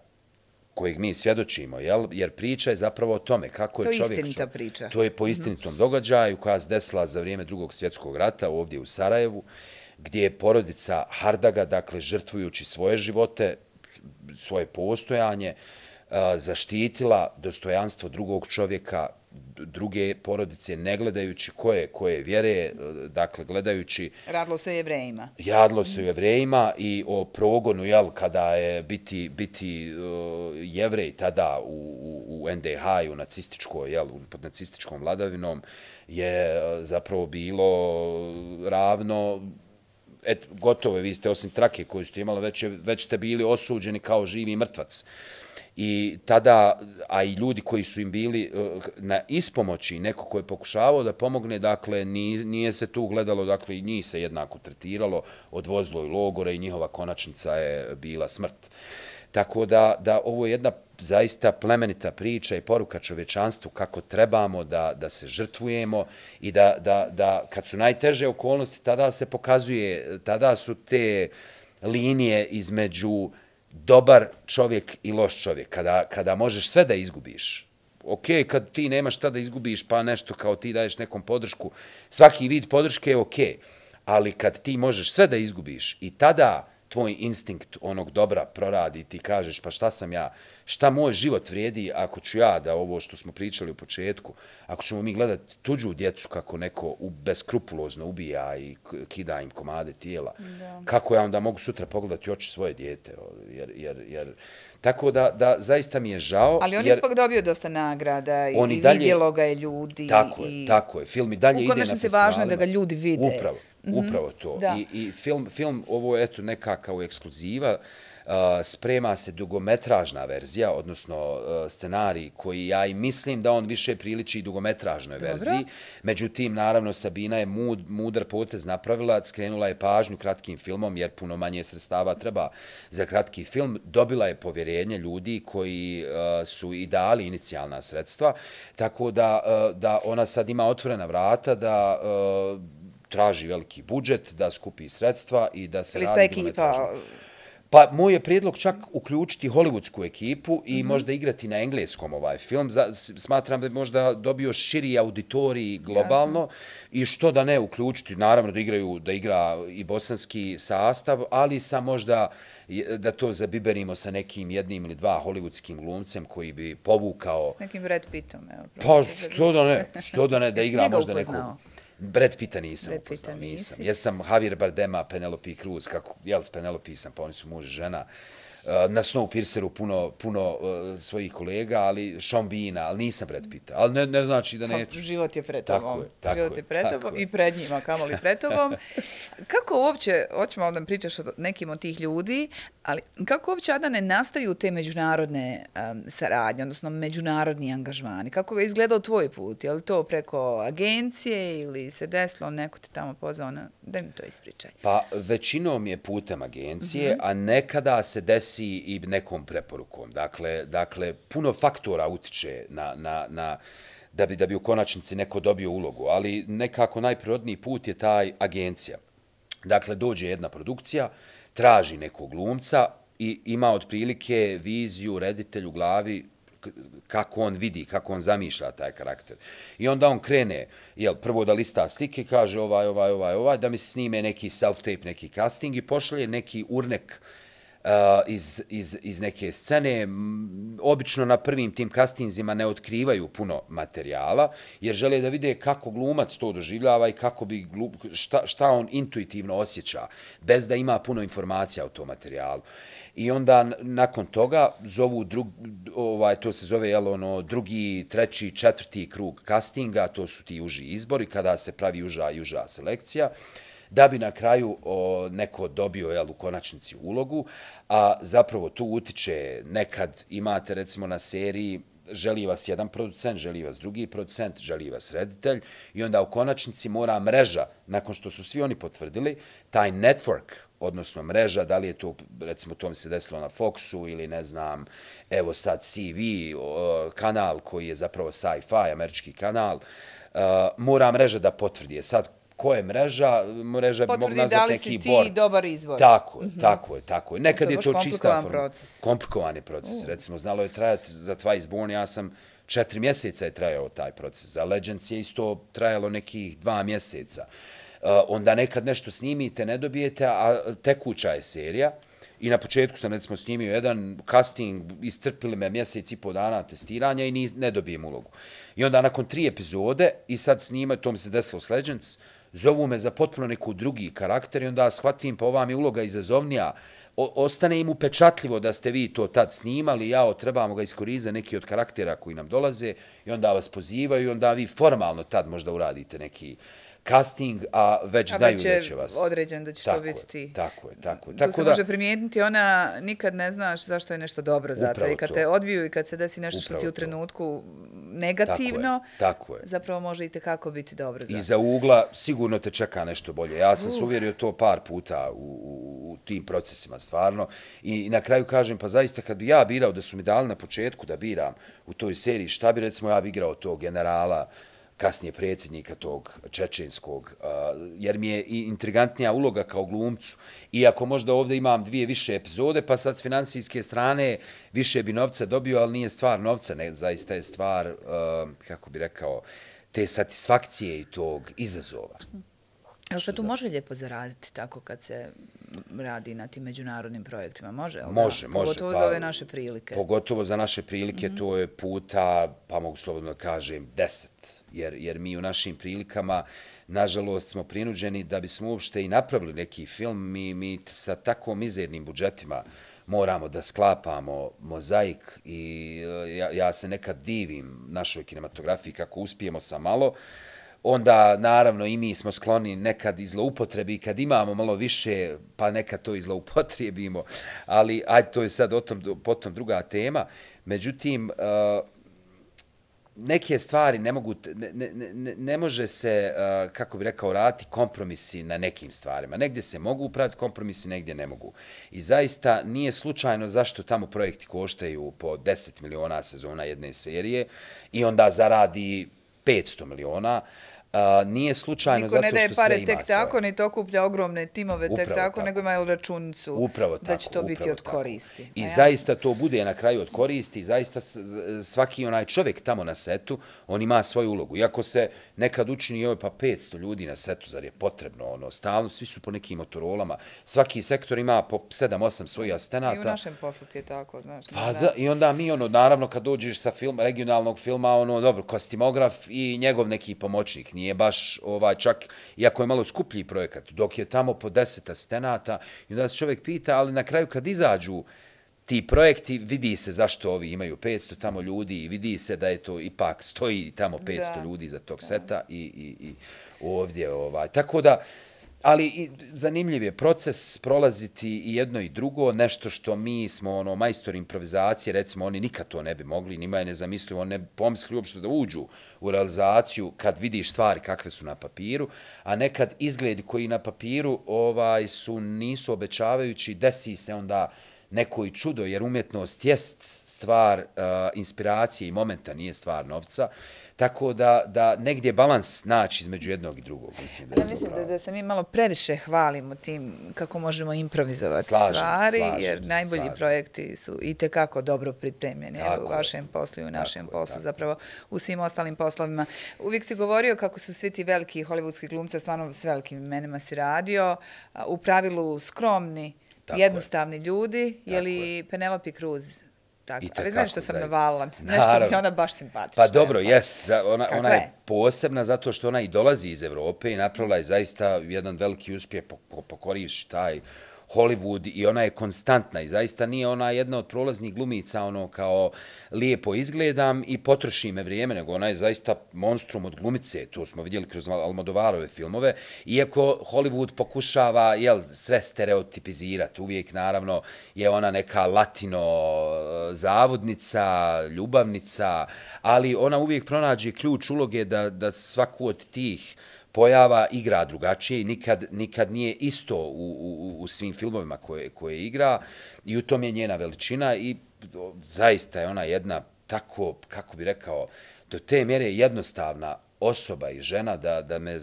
kojeg mi svjedočimo, jel? jer priča je zapravo o tome kako to je čovjek... To je istinita priča. To je po mhm. istinitom mm. događaju koja se desila za vrijeme drugog svjetskog rata ovdje u Sarajevu, gdje je porodica Hardaga, dakle, žrtvujući svoje živote, svoje postojanje, zaštitila dostojanstvo drugog čovjeka, druge porodice, ne gledajući koje, koje vjere, e, dakle, gledajući... Radlo se o jevrejima. Radlo se o jevrejima i o progonu, jel, kada je biti, biti uh, jevrej tada u, u, u NDH i u nacističkoj, jel, pod nacističkom vladavinom, je e, zapravo bilo ravno et, gotovo, vi ste osim trake koju ste imali, već, već ste bili osuđeni kao živi mrtvac. Uh, I tada, a i ljudi koji su im bili eh, na ispomoći, neko ko je pokušavao da pomogne, dakle, nije se tu gledalo, dakle, i njih se jednako tretiralo, odvozilo i logore i njihova konačnica je bila smrt. Tako da, da ovo je jedna zaista plemenita priča i poruka čovečanstvu kako trebamo da, da se žrtvujemo i da, da, da kad su najteže okolnosti, tada se pokazuje, tada su te linije između uh, dobar čovjek i loš čovjek, kada, kada možeš sve da izgubiš, ok, kad ti nemaš šta da izgubiš, pa nešto kao ti daješ nekom podršku, svaki vid podrške je ok, ali kad ti možeš sve da izgubiš i tada tvoj instinkt onog dobra proradi, ti kažeš pa šta sam ja, šta moj život vrijedi ako ću ja da ovo što smo pričali u početku, ako ćemo mi gledati tuđu djecu kako neko u, beskrupulozno ubija i kida im komade tijela, da. kako ja onda mogu sutra pogledati oči svoje djete, jer, jer, jer Tako da, da zaista mi je žao. Ali on je ipak dobio dosta nagrada oni i dalje, vidjelo ga je ljudi. Tako je, i... tako je. Film i dalje ide na festivalima. U konačnici važno je da ga ljudi vide. Upravo, mhm. upravo to. Da. I, i film, film, ovo je eto neka kao ekskluziva sprema se dugometražna verzija, odnosno e, scenarij koji ja i mislim da on više priliči dugometražnoj Dobro. verziji. Međutim, naravno, Sabina je mud, mudar potez napravila, skrenula je pažnju kratkim filmom, jer puno manje sredstava treba za kratki film. Dobila je povjerenje ljudi koji e, su i dali inicijalna sredstva, tako da, e, da ona sad ima otvorena vrata da traži veliki budžet, da skupi sredstva i da se Ali radi Pa moj je prijedlog čak uključiti hollywoodsku ekipu i mm -hmm. možda igrati na engleskom ovaj film. Za, smatram da bi možda dobio širi auditoriji globalno Jasne. i što da ne uključiti, naravno da igraju da igra i bosanski sastav, ali sa možda da to zabiberimo sa nekim jednim ili dva hollywoodskim glumcem koji bi povukao... S nekim Red Pittom, evo. Pa što da ne, što da ne, da igra možda neku... Brad Pitta nisam Brad upoznao, Pita, nisam. Jesam Javier Bardema, Penelope Cruz, kako, jel, s Penelope sam, pa oni su muž žena. Eh, na Snowpierceru puno, puno eh, svojih kolega, ali Šombina, ali nisam Brad Pitt. Ali ne, ne znači da pa, neću. Život je pred tako Je, tako život je pred tobom i pred njima, kamoli pred tobom. kako uopće, hoćemo ovdan pričaš o nekim od tih ljudi, ali kako uopće, da Adane, nastaju te međunarodne um, saradnje, odnosno međunarodni angažmani? Kako je izgledao tvoj put? Je li to preko agencije ili se desilo, neko te tamo pozvao? Na... da mi to ispričaj. Pa većinom je putem agencije, mm -hmm. a nekada se desi motivaciji i nekom preporukom. Dakle, dakle puno faktora utiče na, na, na, da, bi, da bi u konačnici neko dobio ulogu, ali nekako najprirodniji put je taj agencija. Dakle, dođe jedna produkcija, traži nekog glumca i ima otprilike viziju reditelju glavi kako on vidi, kako on zamišlja taj karakter. I onda on krene, jel, prvo da lista slike, kaže ovaj, ovaj, ovaj, ovaj, da mi snime neki self-tape, neki casting i pošalje neki urnek uh, iz, iz, iz neke scene. Obično na prvim tim castingzima ne otkrivaju puno materijala, jer žele da vide kako glumac to doživljava i kako bi glup, šta, šta on intuitivno osjeća, bez da ima puno informacija o tom materijalu. I onda nakon toga zovu drug, ovaj, to se zove jel, ono, drugi, treći, četvrti krug castinga, to su ti uži izbori kada se pravi uža i uža selekcija. Uh, da bi na kraju o, neko dobio jel, u konačnici ulogu, a zapravo tu utiče nekad imate recimo na seriji želi vas jedan producent, želi vas drugi producent, želi vas reditelj i onda u konačnici mora mreža, nakon što su svi oni potvrdili, taj network, odnosno mreža, da li je to, recimo, to mi se desilo na Foxu ili ne znam, evo sad CV kanal koji je zapravo sci-fi, američki kanal, mora mreža da potvrdi. E sad, ko je mreža, mreža Potvrdi, bi nazvati neki bor. Potvrdi da li si board. ti dobar izvor. Tako mm -hmm. tako je, tako je. Nekad to je to čista forma. Proces. Komplikovan je proces, mm. recimo. Znalo je trajati za tva izborni, ja sam četiri mjeseca je trajao taj proces. Za Legends je isto trajalo nekih dva mjeseca. Uh, onda nekad nešto snimite, ne dobijete, a tekuća je serija. I na početku sam, recimo, snimio jedan casting, iscrpili me mjesec i pol dana testiranja i niz, ne dobijem ulogu. I onda nakon tri epizode i sad snima, to mi se desilo s Legends, uh, zovu me za potpuno neku drugi karakter i onda shvatim pa ova mi uloga izazovnija. O, ostane im upečatljivo da ste vi to tad snimali, jao, trebamo ga iskoriza neki od karaktera koji nam dolaze i onda vas pozivaju i onda vi formalno tad možda uradite neki, casting, a već a znaju već da će vas... A već je određen da će to biti ti. Tako je, tako je. Tu tako se da... može primijetiti, ona nikad ne znaš zašto je nešto dobro za te. I kad te odbiju i kad se desi nešto Upravo što ti u trenutku negativno, tako je, tako je. zapravo može i tekako biti dobro za I za ugla sigurno te čeka nešto bolje. Ja sam se uh. uvjerio to par puta u, u, u tim procesima, stvarno. I, I na kraju kažem, pa zaista kad bi ja birao da su mi dali na početku da biram u toj seriji, šta bi recimo ja bi igrao tog generala, kasnije predsjednika tog Čečenskog, jer mi je i intrigantnija uloga kao glumcu. Iako možda ovdje imam dvije više epizode, pa sad s financijske strane više bi novca dobio, ali nije stvar novca, ne, zaista je stvar, kako bi rekao, te satisfakcije i tog izazova. Jel se tu da? može lijepo zaraditi tako kad se radi na tim međunarodnim projektima? Može, ali može, da? može. Pogotovo pa za ove naše prilike. Pogotovo za naše prilike, mm -hmm. to je puta, pa mogu slobodno kažem, deset jer, jer mi u našim prilikama, nažalost, smo prinuđeni da bismo uopšte i napravili neki film, mi, mi sa tako mizernim budžetima moramo da sklapamo mozaik i e, ja, ja se nekad divim našoj kinematografiji kako uspijemo sa malo, onda naravno i mi smo skloni nekad i zloupotrebi i kad imamo malo više pa neka to i zloupotrijebimo, ali aj, to je sad o tom, potom druga tema. Međutim, uh, neke stvari ne mogu ne ne ne ne može se uh, kako bi rekao raditi kompromisi na nekim stvarima negdje se mogu upraviti kompromisi negdje ne mogu i zaista nije slučajno zašto tamo projekti koštaju po 10 miliona sezona jedne serije i onda zaradi 500 miliona uh, A, nije slučajno zato što se ima. Niko ne daje pare tek tako, ni to kuplja ogromne timove tek tako, nego imaju računicu upravo da će to biti od koristi. I ja. zaista to bude na kraju od koristi, zaista svaki onaj čovjek tamo na setu, on ima svoju ulogu. Iako se nekad učini ovo pa 500 ljudi na setu, zar je potrebno ono, stalno, svi su po nekim motorolama, svaki sektor ima po 7-8 svojih astenata. I u našem poslu ti je tako, znaš. Pa da, i onda mi, ono, naravno, kad dođeš sa film, regionalnog filma, ono, dobro, kostimograf i njegov neki pomoćnik, nije baš ovaj, čak, iako je malo skuplji projekat, dok je tamo po deseta stenata, i onda se čovjek pita, ali na kraju kad izađu ti projekti, vidi se zašto ovi imaju 500 tamo ljudi i vidi se da je to ipak stoji tamo 500 da. ljudi za tog seta i, i, i ovdje. Ovaj. Tako da, uh, ali i zanimljiv je proces prolaziti i jedno i drugo, nešto što mi smo ono majstor improvizacije, recimo oni nikad to ne bi mogli, nima je nezamislivo, ne pomisli uopšte da uđu u realizaciju kad vidiš stvari kakve su na papiru, a nekad izgledi koji na papiru ovaj su nisu obećavajući, desi se onda neko i čudo, jer umjetnost jest stvar uh, inspiracije i momenta, nije stvar novca. Uh, Tako da, da negdje balans naći između jednog i drugog. Mislim da, je mislim da, da se mi malo previše hvalimo tim kako možemo improvizovati slažem, stvari, slažem, jer slažem. najbolji projekti su i tekako dobro pripremljeni tako, u vašem poslu i u našem tako, poslu, tako. zapravo u svim ostalim poslovima. Uvijek si govorio kako su svi ti veliki hollywoodski glumci, stvarno s velikim imenima si radio, u pravilu skromni, Tako jednostavni je. ljudi, je li Penelope Cruz Tako, ali nešto sam navala, nešto mi je ona baš simpatična. Pa dobro, jest, ona, ona je posebna zato što ona i dolazi iz Evrope i napravila je zaista jedan veliki uspjeh pokorivši taj Hollywood i ona je konstantna i zaista nije ona jedna od prolaznih glumica ono kao lijepo izgledam i potroši me vrijeme, nego ona je zaista monstrum od glumice, to smo vidjeli kroz Almodovarove filmove, iako Hollywood pokušava jel, sve stereotipizirati, uvijek naravno je ona neka latino e, zavodnica, ljubavnica, ali ona uvijek pronađe ključ uloge da, da svaku od tih pojava igra drugačije i nikad, nikad nije isto u, u, u svim filmovima koje, koje igra i u tom je njena veličina i zaista je ona jedna tako, kako bi rekao, do te mjere jednostavna osoba i žena da, da me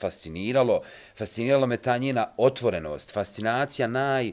fasciniralo. Fasciniralo me ta njena otvorenost, fascinacija naj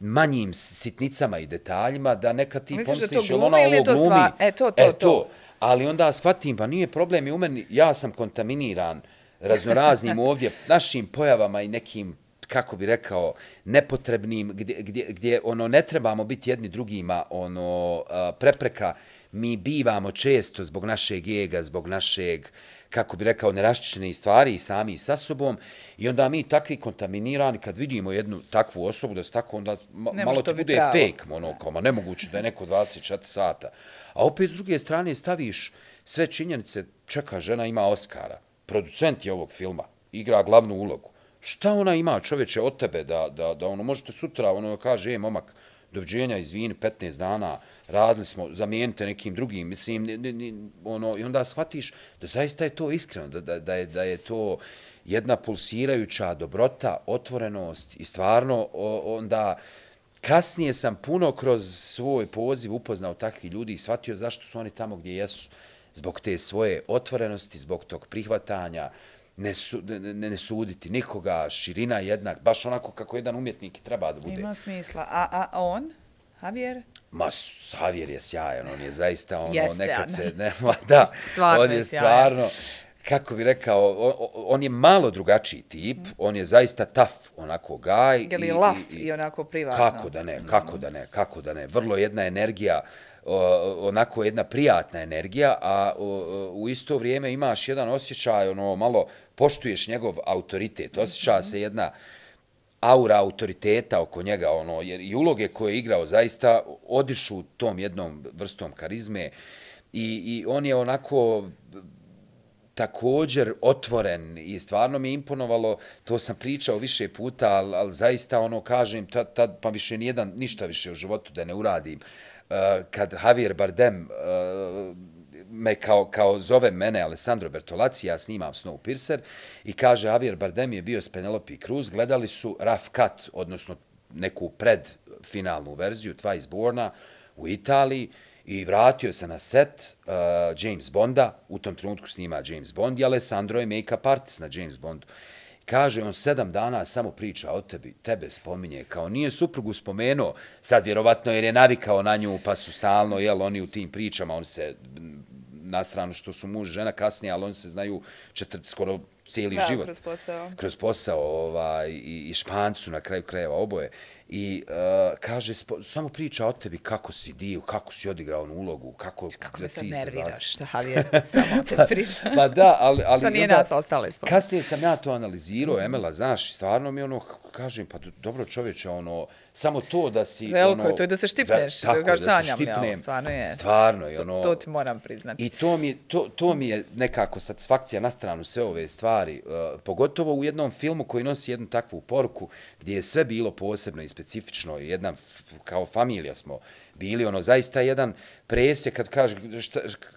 manjim sitnicama i detaljima da neka ti Misliš pomisliš, je ona ovo glumi. E to, to, e to. to. Ali onda shvatim, pa nije problem i u meni, ja sam kontaminiran uh, raznoraznim ovdje našim pojavama i nekim kako bi rekao nepotrebnim gdje gdje gdje ono ne trebamo biti jedni drugima ono prepreka mi bivamo često zbog našeg ega zbog našeg kako bi rekao neraščišćene stvari i sami sa sobom i onda mi takvi kontaminirani kad vidimo jednu takvu osobu da se tako onda ma, malo ti bude fake ono kao nemoguće da je neko 24 sata a opet s druge strane staviš sve činjenice čeka žena ima Oskara producent je ovog filma, igra glavnu ulogu. Šta ona ima čoveče od tebe da, da, da ono, možete sutra, ono kaže, e, momak, dovđenja, izvin, 15 dana, radili smo, zamijenite nekim drugim, mislim, ni, ni, ni, ono, i onda shvatiš da zaista je to iskreno, da, da, da, je, da je to jedna pulsirajuća dobrota, otvorenost i stvarno o, onda kasnije sam puno kroz svoj poziv upoznao takvi ljudi i shvatio zašto su oni tamo gdje jesu zbog te svoje otvorenosti, zbog tog prihvatanja, ne, su, ne, ne suditi nikoga, širina jednak, baš onako kako jedan umjetnik treba da bude. Ima smisla. A, a on, Javier? Ma, Javier je sjajan, on je zaista ono, Jeste, nekad se, ne, ma, da, on je stvarno, kako bih rekao, on, on je malo drugačiji tip, mhm. on je zaista tough, onako gaj. Ili laugh i, i, i onako privatno. Kako da ne, kako da ne, kako da ne, vrlo jedna energija, uh, onako jedna prijatna energija, a u isto vrijeme imaš jedan osjećaj, ono, malo poštuješ njegov autoritet, osjeća se jedna aura autoriteta oko njega, ono, jer i uloge koje je igrao zaista odišu tom jednom vrstom karizme i, i on je onako također otvoren i stvarno mi je imponovalo, to sam pričao više puta, al ali zaista ono kažem, tad, tad, pa više ni jedan ništa više u životu da ne uradim, kad Javier Bardem eh, me kao, kao zove mene Alessandro Bertolacci, ja snimam Snowpiercer, i kaže Javier Bardem je bio s Penelope Cruz, gledali su Rough Cut, odnosno neku predfinalnu verziju Twice Borna u Italiji, I vratio se na set uh, James Bonda, u tom trenutku snima James Bond i Alessandro je make-up artist na James Bondu. Uh, Kaže, on sedam dana samo priča o tebi, tebe spominje, kao nije suprugu spomenuo, sad vjerovatno jer je navikao na nju, pa su stalno, jel, oni u tim pričama, on se, na stranu što su muž, žena kasnije, ali oni se znaju četir, skoro cijeli da, život. kroz posao. Kroz posao, ovaj, i, i špancu na kraju krajeva oboje i uh, kaže spo, samo priča o tebi kako si diju, kako si odigrao onu ulogu, kako, kako da ti se nerviraš, se da li je samo o pa, priča. pa, da, ali... ali Što nije nas ostale spod. Kasnije sam ja to analizirao, mhm. Emela, znaš, stvarno mi ono, kažem, pa dobro čovječe, ono, uh, samo to da si... Veliko ono, je to da se štipneš, da, tako, da, sanjam, Ja, stvarno je. Stvarno je, ono... To, ti moram priznati. I to mi, to, to mi je nekako satisfakcija na stranu sve ove stvari, uh, pogotovo u jednom filmu koji nosi jednu takvu poruku, gdje je sve bilo posebno i specifično, jedna, kao familija smo, bili ono zaista jedan presje kad kaže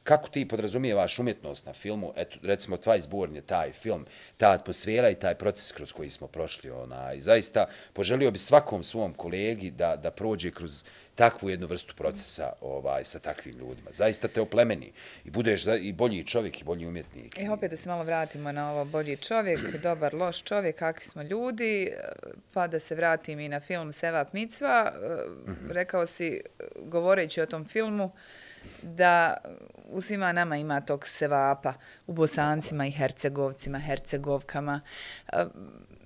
kako ti podrazumijevaš umjetnost na filmu eto recimo tvoj izbor je taj film ta atmosfera i taj proces kroz koji smo prošli ona i zaista poželio bih svakom svom kolegi da da prođe kroz takvu jednu vrstu procesa ovaj, sa takvim ljudima. Zaista te oplemeni i budeš i bolji čovjek i bolji umjetnik. E, opet da se malo vratimo na ovo bolji čovjek, dobar, loš čovjek, kakvi smo ljudi, e, pa da se vratim i na film Seva Pmicva. E, mm -hmm. Rekao si, e, govoreći o tom filmu, da u svima nama ima tog sevapa, u bosancima i hercegovcima, hercegovkama.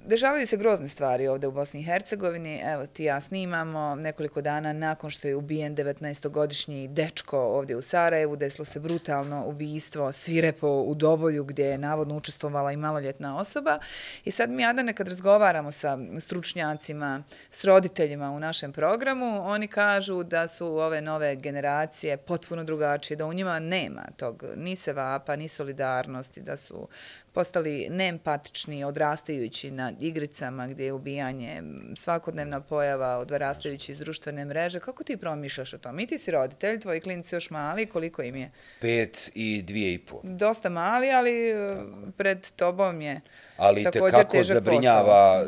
Dešavaju se grozne stvari ovdje u Bosni i Hercegovini. Evo ti ja snimamo nekoliko dana nakon što je ubijen 19-godišnji dečko ovdje u Sarajevu. Deslo se brutalno ubijstvo svirepo u Dobolju gdje je navodno učestvovala i maloljetna osoba. I sad mi, Adane, kad razgovaramo sa stručnjacima, s roditeljima u našem programu, oni kažu da su ove nove generacije potpuno drugačije, da u njima nema tog ni sevapa, ni solidarnosti, da su postali neempatični odrastajući na igricama gdje je ubijanje svakodnevna pojava odrastajući iz društvene mreže. Kako ti promišljaš o tom? I ti si roditelj, tvoji klinici još mali, koliko im je? Pet i dvije i pol. Dosta mali, ali Tako. E, pred tobom je ali također težak posao. Ali e, tekako zabrinjava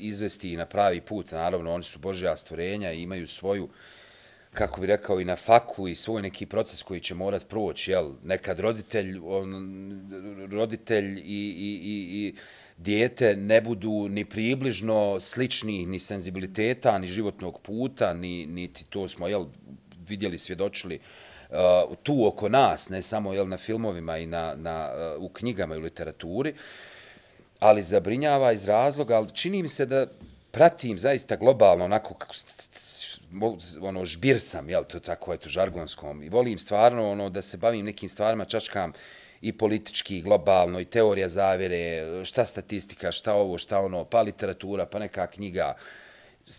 izvesti na pravi put. Naravno, oni su Božja stvorenja i imaju svoju uh, kako bi rekao, i na faku i svoj neki proces koji će morat proći, jel, nekad roditelj, on, roditelj i, i, i, i dijete ne budu ni približno slični ni senzibiliteta, ni životnog puta, ni, ni to smo, jel, vidjeli, svjedočili uh, tu oko nas, ne samo, jel, na filmovima i na, na, uh, u knjigama i u literaturi, ali zabrinjava iz razloga, al čini mi se da pratim zaista globalno, onako kako ono, žbir sam, jel, to tako, eto, žargonskom. I volim stvarno, ono, da se bavim nekim stvarima, čačkam i politički, i globalno, i teorija zavere, šta statistika, šta ovo, šta ono, pa literatura, pa neka knjiga.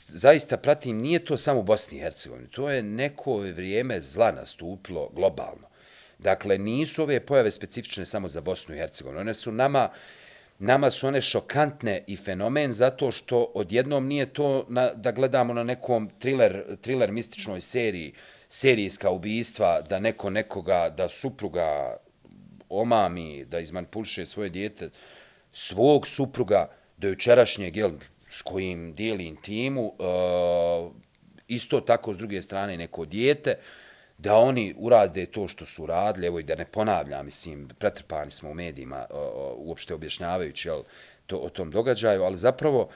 Zaista pratim, nije to samo u Bosni i Hercegovini, to je neko vrijeme zla nastupilo globalno. Dakle, nisu ove pojave specifične samo za Bosnu i Hercegovinu. One su nama, Nama su one šokantne i fenomen zato što odjednom nije to na, da gledamo na nekom thriller, thriller mističnoj seriji, serijska ubijstva, da neko nekoga, da supruga omami, da izmanipulše svoje djete, svog supruga, do jučerašnjeg, jel, s kojim dijeli intimu, uh, e, isto tako s druge strane neko djete, uh, da oni urade to što su radili, evo i da ne ponavljam, mislim, pretrpani smo u medijima uopšte objašnjavajući jel, to, o tom događaju, ali zapravo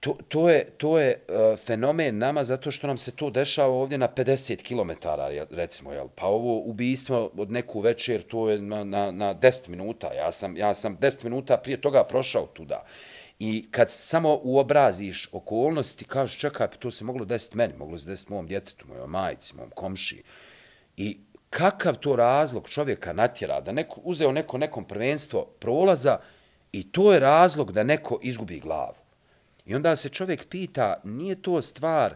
to, to je, to je e, fenomen nama zato što nam se to dešava ovdje na 50 km, recimo, jel, pa ovo ubijstvo od neku večer, to je na, na, na 10 minuta, ja sam, ja sam 10 minuta prije toga prošao tuda. I kad samo uobraziš okolnosti, kažeš čekaj, pa to se moglo desiti meni, moglo se desiti mom djetetu, mojoj majici, mom komši. I kakav to razlog čovjeka natjera da neko uzeo neko nekom prvenstvo prolaza i to je razlog da neko izgubi glavu. I onda se čovjek pita, nije to stvar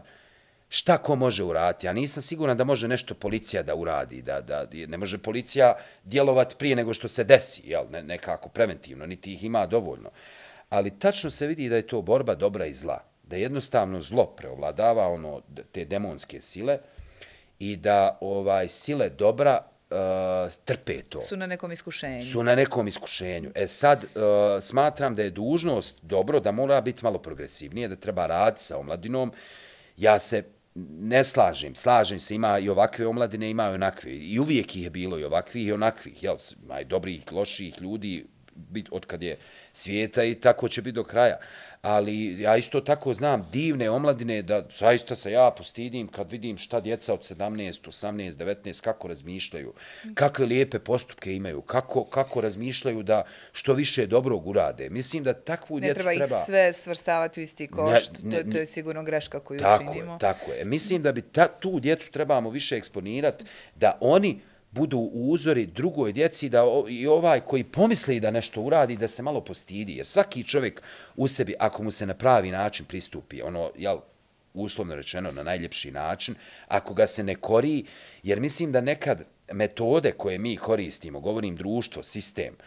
šta ko može urati. Ja nisam siguran da može nešto policija da uradi, da, da ne može policija djelovati prije nego što se desi, jel, ne, nekako preventivno, niti ih ima dovoljno ali tačno se vidi da je to borba dobra i zla, da jednostavno zlo preovladava ono te demonske sile i da ovaj sile dobra uh, trpe to. Su na nekom iskušenju. Su na nekom iskušenju. E sad, uh, smatram da je dužnost dobro, da mora biti malo progresivnije, da treba raditi sa omladinom. Ja se ne slažem, slažem se, ima i ovakve omladine, ima i onakve. I uvijek ih je bilo i ovakvih i onakvih, jel, ima dobrih, loših ljudi, bit, od kad je uh, svijeta i tako će biti do kraja. Ali ja isto tako znam divne omladine da zaista se ja postidim kad vidim šta djeca od 17, 18, 19 kako razmišljaju, kakve lijepe postupke imaju, kako, kako razmišljaju da što više dobrog urade. Mislim da takvu ne djecu treba... Ne treba ih sve svrstavati u isti koš, ne, ne, to, to je sigurno greška koju tako činimo. Tako je, tako je. Mislim da bi ta, tu djecu trebamo više eksponirati da oni budu uzori drugoj djeci da i ovaj koji pomisli da nešto uradi da se malo postidi jer svaki čovjek u sebi ako mu se na pravi način pristupi ono je uslovno rečeno na najljepši način ako ga se ne kori jer mislim da nekad metode koje mi koristimo govorim društvo sistem uh,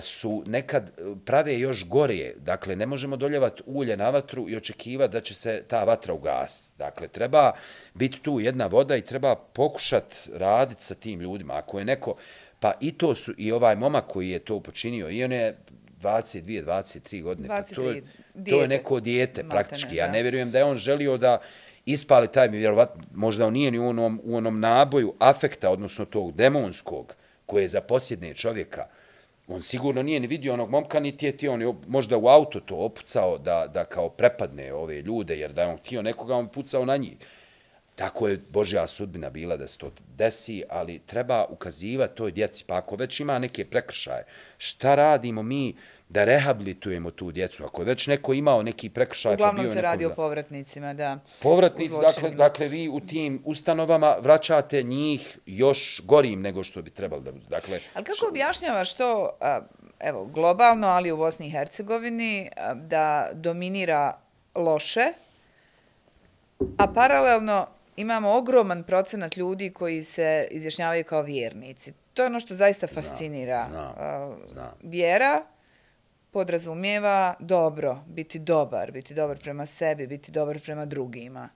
su nekad e, prave još gorije. Dakle, ne možemo doljevati ulje na vatru i očekivati da će se ta vatra ugasiti. Dakle, treba biti tu jedna voda i treba pokušati raditi sa tim ljudima. Ako je neko, pa i to su i ovaj momak koji je to počinio i on je 22, 23 godine. 23 pa to, je, to je neko dijete praktički. Ja ne vjerujem da je on želio da ispali taj mi vjerovatno, možda on nije ni u onom, u onom naboju afekta, odnosno tog demonskog koje je za posjedne čovjeka, On sigurno nije ni vidio onog momka, ni je ti on je možda u auto to opucao da, da kao prepadne ove ljude, jer da je on htio nekoga, on pucao na njih. Tako je Božja sudbina bila da se to desi, ali treba ukazivati toj djeci, pa ako već ima neke prekršaje, šta radimo mi, da rehabilitujemo tu djecu. Ako već neko imao neki prekršaj... Pa Uglavnom bio se radi da... o povratnicima, da. Povratnici, dakle, dakle, vi u tim ustanovama vraćate njih još gorim nego što bi trebalo da... Dakle, ali kako što... objašnjavaš to, evo, globalno, ali u Bosni i Hercegovini, da dominira loše, a paralelno imamo ogroman procenat ljudi koji se izjašnjavaju kao vjernici. To je ono što zaista fascinira. Zna, zna, zna. Vjera, podrazumijeva dobro, biti dobar, biti dobar prema sebi, biti dobar prema drugima.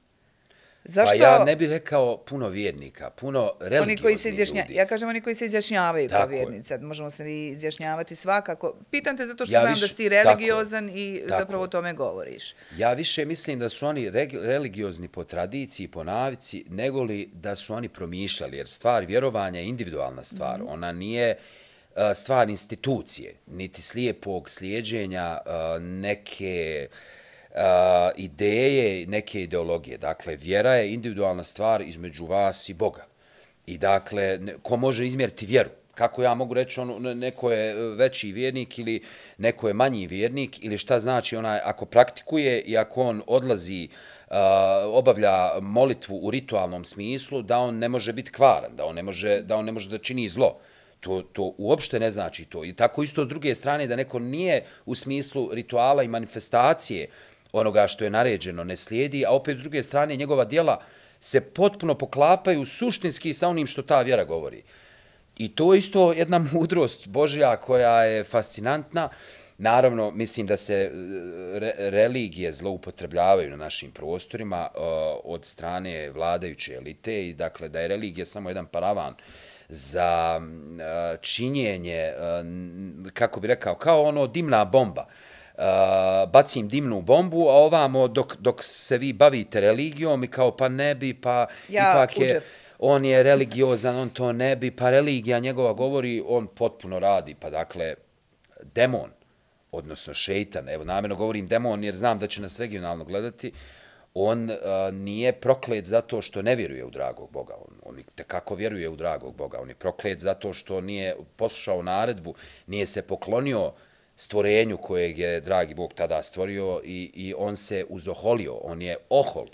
Zašto? Pa ja ne bih rekao puno vjernika, puno religioznih ljudi. Ja kažem oni koji se izjašnjavaju kao vjernice. Možemo se i izjašnjavati svakako. Pitam te zato što ja znam više, da si ti religiozan tako, i zapravo o tome govoriš. Ja više mislim da su oni religiozni po tradiciji, po navici, negoli da su oni promišljali. Jer stvar vjerovanja je individualna stvar. Mm -hmm. Ona nije... Uh, stvar institucije, niti slijepog slijedženja neke ideje, neke ideologije. Dakle, vjera je individualna stvar između vas i Boga. I dakle, ko može izmjeriti vjeru? Kako ja mogu reći, ono, neko je veći vjernik ili neko je manji vjernik ili šta znači ona ako praktikuje i ako on odlazi, uh, obavlja molitvu u ritualnom smislu, da on ne može biti kvaran, da on ne može da, on ne može da čini zlo. Uh, to, to uopšte ne znači to. I tako isto s druge strane da neko nije u smislu rituala i manifestacije onoga što je naređeno ne slijedi, a opet s druge strane njegova dijela se potpuno poklapaju suštinski sa onim što ta vjera govori. I to je isto jedna mudrost Božja koja je fascinantna. Naravno, mislim da se e, re, religije zloupotrebljavaju na našim prostorima uh, od strane vladajuće elite i dakle da je religija samo jedan paravan uh, za e, činjenje, e, kako bi rekao, kao ono dimna bomba. Uh, bacim dimnu bombu, a ovamo dok, dok se vi bavite religijom i kao pa ne bi, pa ja, ipak je, on je religiozan, on to ne bi, pa religija njegova govori, on potpuno radi, pa dakle, demon, odnosno šeitan, evo namjerno govorim demon jer znam da će nas regionalno gledati, uh, on uh, nije proklet zato što ne vjeruje u dragog Boga. On, on kako vjeruje u dragog Boga. On je proklet zato što nije poslušao naredbu, nije se poklonio stvorenju kojeg je dragi Bog tada stvorio i, i on se uzoholio, on je ohol,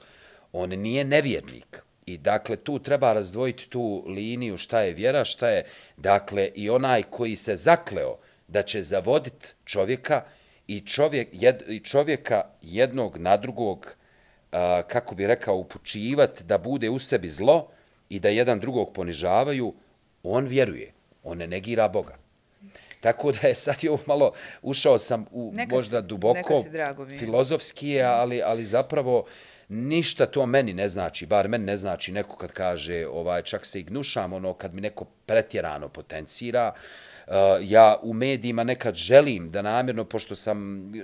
on nije nevjernik. I dakle, tu treba razdvojiti tu liniju šta je vjera, šta je, dakle, i onaj koji se zakleo da će zavoditi čovjeka i čovjek, jed, čovjeka jednog na drugog, kako bi rekao, upučivat da bude u sebi zlo i da jedan drugog ponižavaju, on vjeruje, on ne negira Boga. Tako da je sad je malo ušao sam u neka možda si, duboko filozofski je, ali, ali zapravo ništa to meni ne znači, bar meni ne znači neko kad kaže, ovaj, čak se i gnušam, ono, kad mi neko pretjerano potencira, uh, Eh, ja u medijima nekad želim da namjerno, pošto sam, eh,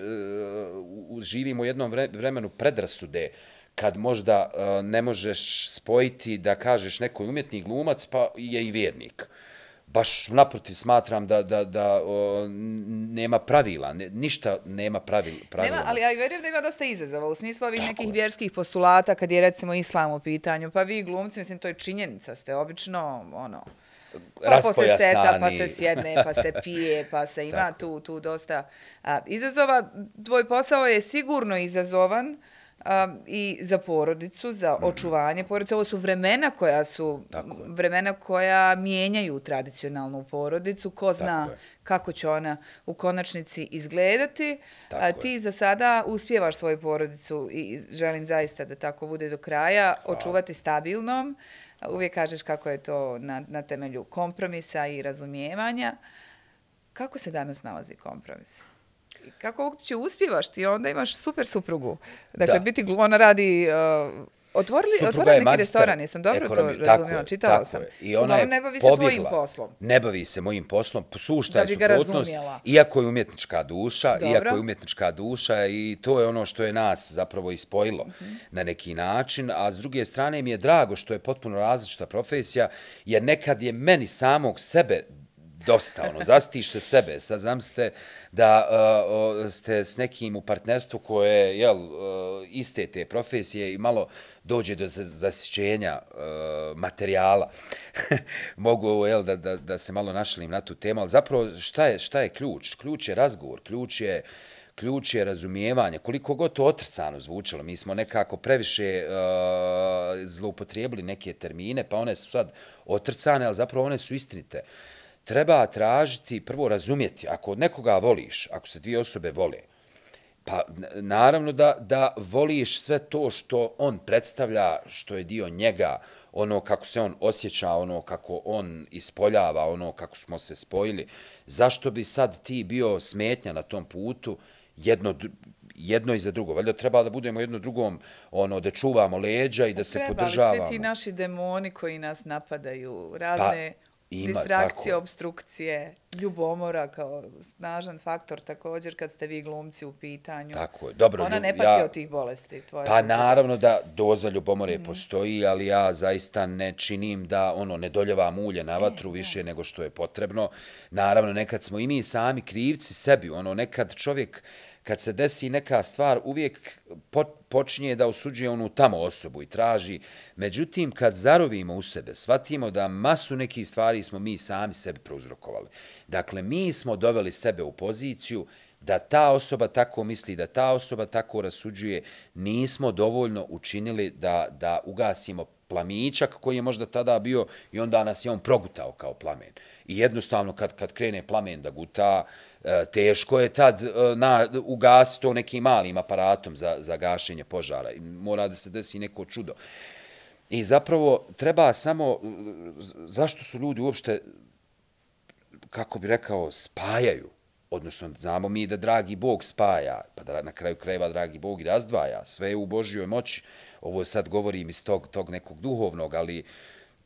živim u jednom vremenu predrasude, kad možda eh, ne možeš spojiti da kažeš nekoj umjetni glumac, pa je i vjernik. Baš naprotiv smatram da, da, da o, nema pravila, ne, ništa nema pravila. pravila. Nema, ali ja vjerujem da ima dosta izazova u smislu ovih Tako nekih je. vjerskih postulata kad je recimo islam u pitanju. Pa vi glumci, mislim, to je činjenica, ste obično ono, raspojasani. Pa se seta, pa se sjedne, pa se pije, pa se ima tu, tu dosta a, izazova. Tvoj posao je sigurno izazovan a, i za porodicu, za mhm. očuvanje porodice. Ovo su vremena koja su, vremena koja mijenjaju tradicionalnu porodicu. Ko zna kako će ona u konačnici izgledati. A, ti za sada uspjevaš svoju porodicu i želim zaista da tako bude do kraja, Hvala. očuvati stabilnom uvijek kažeš kako je to na, na temelju kompromisa i razumijevanja. Kako se danas nalazi kompromis? Kako uopće uspjevaš ti onda imaš super suprugu. Dakle, da. biti, ona radi uh, Otvorili, otvorili neki magister, restoran, jesam dobro ekonomi, to razumio, čitala tako sam. I ona Uglavnom, ne bavi pobjegla, se tvojim poslom. Ne bavi se mojim poslom, sušta je suprotnost. Iako je umjetnička duša, dobro. iako je umjetnička duša i to je ono što je nas zapravo ispojilo mm -hmm. na neki način. A s druge strane mi je drago što je potpuno različita profesija, jer nekad je meni samog sebe dosta, ono, zastiš se sebe, sad znam ste da uh, ste s nekim u partnerstvu koje je, jel, uh, iste te profesije i malo dođe do zasićenja uh, materijala. Mogu ovo, jel, da, da, da se malo našalim na tu temu, ali zapravo šta je, šta je ključ? Ključ je razgovor, ključ je ključ je razumijevanje. Koliko god to otrcano zvučalo, mi smo nekako previše uh, zloupotrijebili neke termine, pa one su sad otrcane, ali zapravo one su istinite. Uh, treba tražiti, prvo razumjeti, ako od nekoga voliš, ako se dvije osobe vole, pa naravno da, da voliš sve to što on predstavlja, što je dio njega, ono kako se on osjeća, ono kako on ispoljava, ono kako smo se spojili, zašto bi sad ti bio smetnja na tom putu jedno, jedno i za drugo. Valjda treba da budemo jedno drugom, ono, da čuvamo leđa i da pa se podržavamo. Treba Trebali se ti naši demoni koji nas napadaju, pa, razne... Pa, Ima, distrakcije, tako. obstrukcije, ljubomora kao snažan faktor također kad ste vi glumci u pitanju. Tako je, dobro. Ona ne pati ja, od tih bolesti. Tvoje pa sluče. naravno da doza ljubomore mm. postoji, ali ja zaista ne činim da ono ne doljevam ulje na e, vatru e, više ne. nego što je potrebno. Naravno, nekad smo i mi sami krivci sebi. Ono, nekad čovjek kad se desi neka stvar, uvijek počinje da osuđuje onu tamo osobu i traži. Međutim, kad zarovimo u sebe, shvatimo da masu nekih stvari smo mi sami sebi prouzrokovali. Dakle, mi smo doveli sebe u poziciju da ta osoba tako misli, da ta osoba tako rasuđuje, nismo dovoljno učinili da, da ugasimo plamičak koji je možda tada bio i onda nas je on progutao kao plamen. I jednostavno kad, kad krene plamen da guta, uh, E, teško je tad e, na, ugasiti to nekim malim aparatom za, za gašenje požara. Mora da se desi neko čudo. I zapravo treba samo, zašto su ljudi uopšte, kako bi rekao, spajaju? Odnosno, znamo mi da dragi Bog spaja, pa da na kraju krajeva dragi Bog i razdvaja. Sve je u Božjoj moći. Ovo sad govorim iz tog, tog nekog duhovnog, ali uh,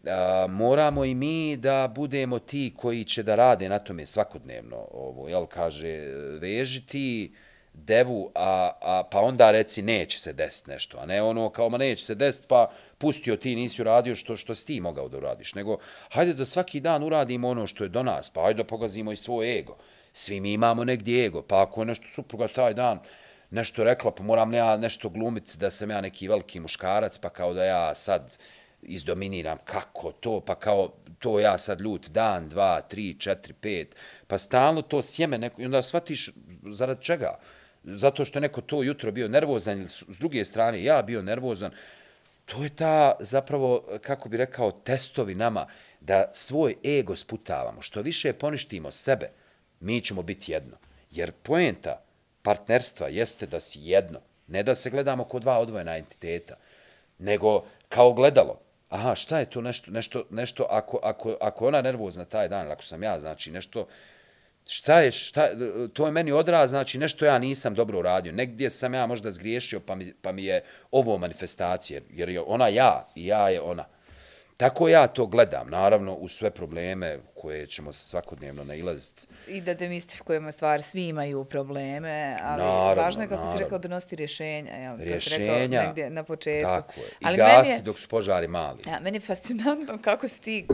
a, moramo i mi da budemo ti koji će da rade na tome svakodnevno. Ovo, jel, kaže, vežiti devu, a, a, pa onda reci neće se desiti nešto, a ne ono kao ma neće se desiti, pa pustio ti, nisi uradio što, što si ti mogao da uradiš, nego hajde da svaki dan uradimo ono što je do nas, pa hajde da pogazimo i svoj ego. Svi mi imamo negdje ego, pa ako je nešto supruga taj dan nešto rekla, pa moram ne ja nešto glumiti da sam ja neki veliki muškarac, pa kao da ja sad izdominiram kako to, pa kao to ja sad ljut dan, dva, tri, četiri, pet, pa stalno to sjeme neko, i onda shvatiš zarad čega? Zato što neko to jutro bio nervozan ili s druge strane ja bio nervozan, to je ta zapravo, kako bi rekao, testovi nama da svoj ego sputavamo. Što više poništimo sebe, mi ćemo biti jedno. Jer poenta partnerstva jeste da si jedno. Ne da se gledamo kao dva odvojena entiteta, nego kao gledalo aha, šta je to nešto, nešto, nešto ako, ako, ako ona nervozna taj dan, ako sam ja, znači nešto, šta je, šta, to je meni odraz, znači nešto ja nisam dobro uradio, negdje sam ja možda zgriješio pa mi, pa mi je ovo manifestacije, jer je ona ja i ja je ona. Tako ja to gledam, naravno, u sve probleme koje ćemo svakodnevno nailaziti. I da demistifikujemo stvar, svi imaju probleme, ali naravno, važno je, kako naravno. si rekao, donosti rješenja. Jel? Rješenja, rekao, negdje, na početku. tako je. I ali gasti je, dok su požari mali. Ja, meni je fascinantno kako si ti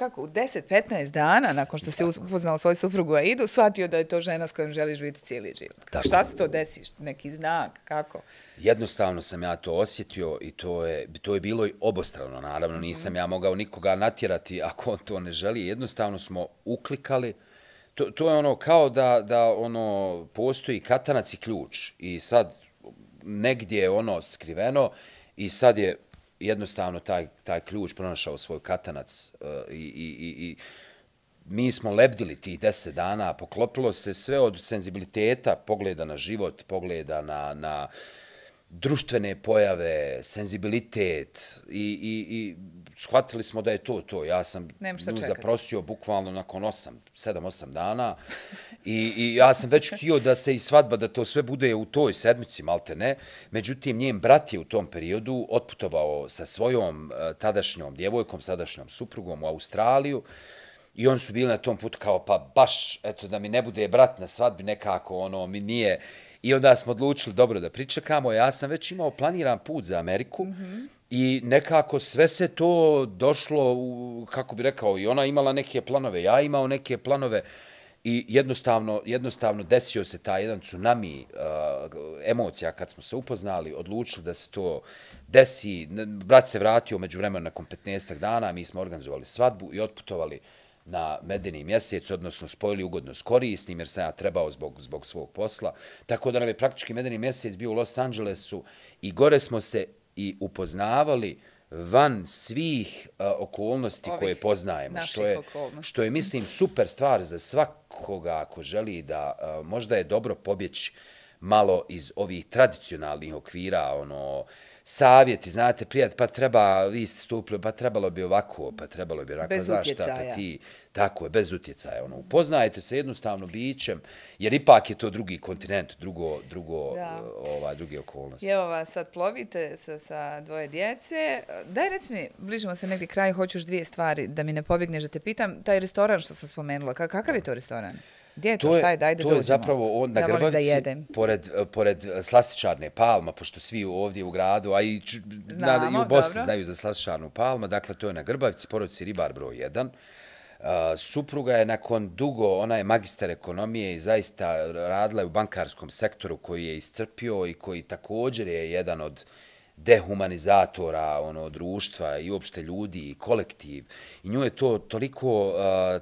kako u 10-15 dana nakon što si upoznao svoju suprugu Aidu, shvatio da je to žena s kojom želiš biti cijeli život. Tako. Šta se to desiš? Neki znak? Kako? Jednostavno sam ja to osjetio i to je, to je bilo i obostrano. Naravno, mhm. nisam ja mogao nikoga natjerati ako on to ne želi. Jednostavno smo uklikali. To, to je ono kao da, da ono postoji katanac i ključ i sad negdje je ono skriveno i sad je jednostavno taj, taj ključ pronašao svoj katanac e, i, i, i, i mi smo lebdili tih deset dana, poklopilo se sve od senzibiliteta, pogleda na život, pogleda na, na društvene pojave, senzibilitet i, i, i shvatili smo da je to to. Ja sam nju čekati. zaprosio bukvalno nakon 8, 7-8 dana I, i ja sam već htio da se i svadba, da to sve bude u toj sedmici, malte ne. Međutim, njen brat je u tom periodu otputovao sa svojom e, tadašnjom djevojkom, sadašnjom suprugom u Australiju i oni su bili na tom putu kao pa baš, eto, da mi ne bude brat na svadbi nekako, ono, mi nije... I onda smo odlučili dobro da pričekamo. Ja sam već imao planiran put za Ameriku. Mm -hmm. I nekako sve se to došlo, u, kako bi rekao, i ona imala neke planove, ja imao neke planove i jednostavno, jednostavno desio se taj jedan tsunami uh, emocija kad smo se upoznali, odlučili da se to desi. Brat se vratio među vremena nakon 15 dana, mi smo organizovali svadbu i otputovali na medeni mjesec, odnosno spojili ugodno s korisnim jer sam ja trebao zbog, zbog svog posla. Tako da nam je praktički medeni mjesec bio u Los Angelesu i gore smo se i upoznavali van svih uh, okolnosti Ovih koje poznajemo što je što je mislim super stvar za svakoga ako želi da uh, možda je dobro pobjeći malo iz ovih tradicionalnih okvira ono savjeti, znate, prijat, pa treba, list ste pa trebalo bi ovako, pa trebalo bi rako, šta, pa ti, tako je, bez utjecaja, ono, upoznajte se jednostavno bićem, jer ipak je to drugi kontinent, drugo, drugo, ova, druge okolnosti. Evo vas, sad plovite sa, sa dvoje djece, daj rec mi, bližimo se negdje kraj, hoćuš dvije stvari, da mi ne pobigneš, da te pitam, taj restoran što sam spomenula, kakav je to restoran? Da. Djeto, to je, šta je, daj da to dođemo. je zapravo on na Grbavici, da pored, eh, pored eh, slastičarne palma, pošto svi ovdje u gradu, a i, Znamo, na, i u Bosni dobro. znaju za slastičarnu palma, dakle to je na Grbavici, porodici Ribar broj 1. Uh, eh, supruga je nakon dugo, ona je magister ekonomije i zaista radila je u bankarskom sektoru koji je iscrpio i koji također je jedan od dehumanizatora ono društva i uopšte ljudi i kolektiv i nju je to toliko uh,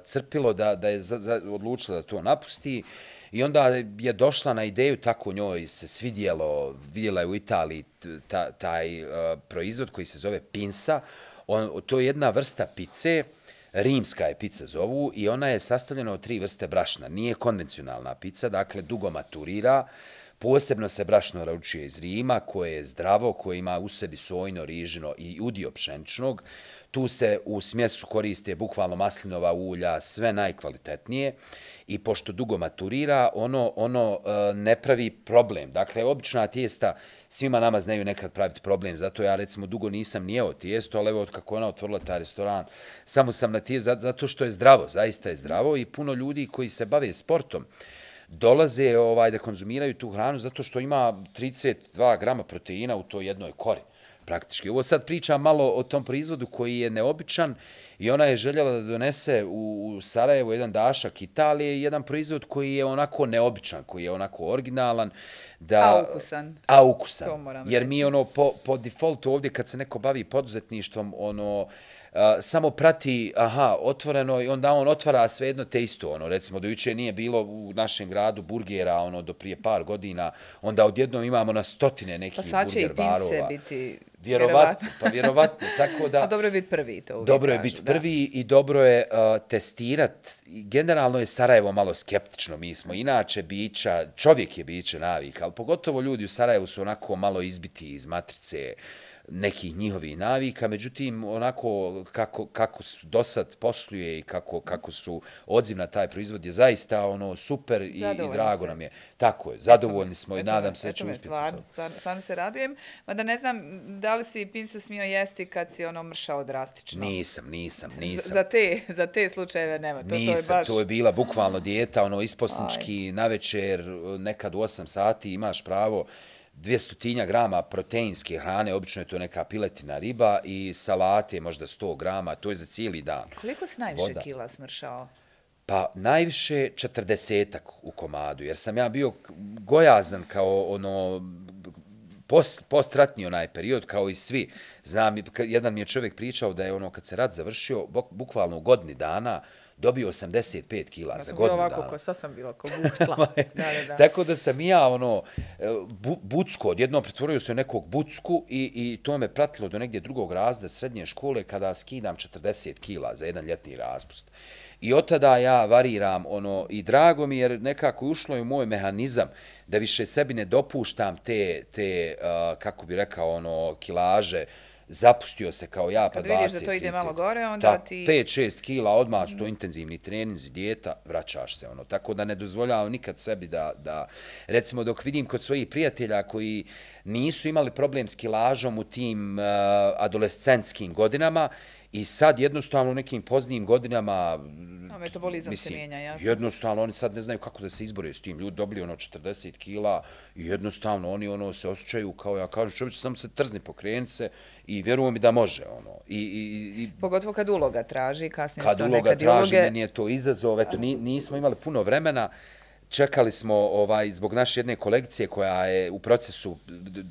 crpilo da da je za, za, odlučila da to napusti i onda je došla na ideju tako njoj se svidjelo vidjela je u Italiji ta, taj uh, proizvod koji se zove pinsa on to je jedna vrsta pice rimska je pica zovu i ona je sastavljena od tri vrste brašna nije konvencionalna pica dakle dugo maturira uh, Posebno se brašno raučuje iz Rima, koje je zdravo, koje ima u sebi sojno, rižino i udio pšeničnog. Tu se u smjesu koriste bukvalno maslinova ulja, sve najkvalitetnije. I pošto dugo maturira, ono, ono e, ne pravi problem. Dakle, obična tijesta svima nama znaju nekad praviti problem. Zato ja recimo dugo nisam nijeo tijesto, ali evo kako ona otvorila ta restoran, samo sam na tijesto, zato što je zdravo, zaista je zdravo i puno ljudi koji se bave sportom, dolaze ovaj da konzumiraju tu hranu zato što ima 32 g proteina u toj jednoj kori. Praktički. Ovo sad priča malo o tom proizvodu koji je neobičan i ona je željela da donese u, Sarajevo jedan dašak Italije, jedan proizvod koji je onako neobičan, koji je onako originalan. Da, a ukusan. A ukusan. Jer reći. mi ono po, po defaultu ovdje kad se neko bavi poduzetništvom, ono, uh, samo prati, aha, otvoreno i onda on otvara sve jedno te isto, ono, recimo, do juče nije bilo u našem gradu burgera, ono, do prije par godina, onda odjednom imamo na stotine nekih burger barova. Pa sad će i pince biti Vjerovatno, pa vjerovatno, tako da... A dobro je biti prvi, to uvijek Dobro je biti prvi da. i dobro je uh, testirat. Generalno je Sarajevo malo skeptično, mi smo inače bića, čovjek je biće navika, ali pogotovo ljudi u Sarajevu su onako malo izbiti iz matrice, uh, nekih njihovih navika, međutim, onako kako, kako su do sad posluje i kako, kako su odziv na taj proizvod je zaista ono super i, i drago ste. nam je. Tako je, zadovoljni smo eto, i nadam se da ćemo uspjeti stvar, to. Stvarno stvar, se radujem, mada ne znam da li si pincu smio jesti kad si ono mršao drastično. Nisam, nisam, nisam. Za te, za te slučajeve nema. To, nisam, to je, baš... to je bila bukvalno dijeta, ono isposnički, na večer, nekad u 8 sati imaš pravo 200 g proteinske hrane, obično je to neka piletina riba i salate možda 100 g, to je za cijeli dan. Koliko se najviše Voda. kila smršao? Pa najviše 40 tak u komadu, jer sam ja bio gojazan kao ono post, postratni onaj period, kao i svi. Znam, jedan mi je čovjek pričao da je ono kad se rat završio, bukvalno u godini dana, dobio 85 kila ja za godinu dana. Ja sam bila ovako, sad sam bila ko buhtla. Tako da sam ja, ono, e, bu, bucko, odjedno pretvorio se u nekog bucku i, i to me pratilo do negdje drugog razda srednje škole kada skidam 40 kila za jedan ljetni raspust. I od tada ja variram, ono, i drago mi jer nekako ušlo je u moj mehanizam da više sebi ne dopuštam te, te uh, kako bi rekao, ono, kilaže, zapustio se kao ja, pa 20 kg. Kad vidiš da to ide malo gore, onda da, ti... 5-6 kg odmah, mm. to mhm. intenzivni trening, dijeta, vraćaš se. ono. Tako da ne dozvoljavam nikad sebi da, da, recimo dok vidim kod svojih prijatelja koji nisu imali problem s kilažom u tim uh, eh, adolescenskim godinama, I sad jednostavno u nekim poznijim godinama... A metabolizam mislim, se mijenja, jasno. Jednostavno oni sad ne znaju kako da se izbore s tim. Ljudi dobili ono 40 kila i jednostavno oni ono se osjećaju kao ja kažu čovječ, samo se trzni, pokreni se i vjerujem mi da može. Ono. I, i, i, Pogotovo kad uloga traži, kasnije kad stane, uloga traži, uloge... meni je to izazov. Eto, nismo imali puno vremena. Uh, čekali smo ovaj zbog naše jedne kolekcije koja je u procesu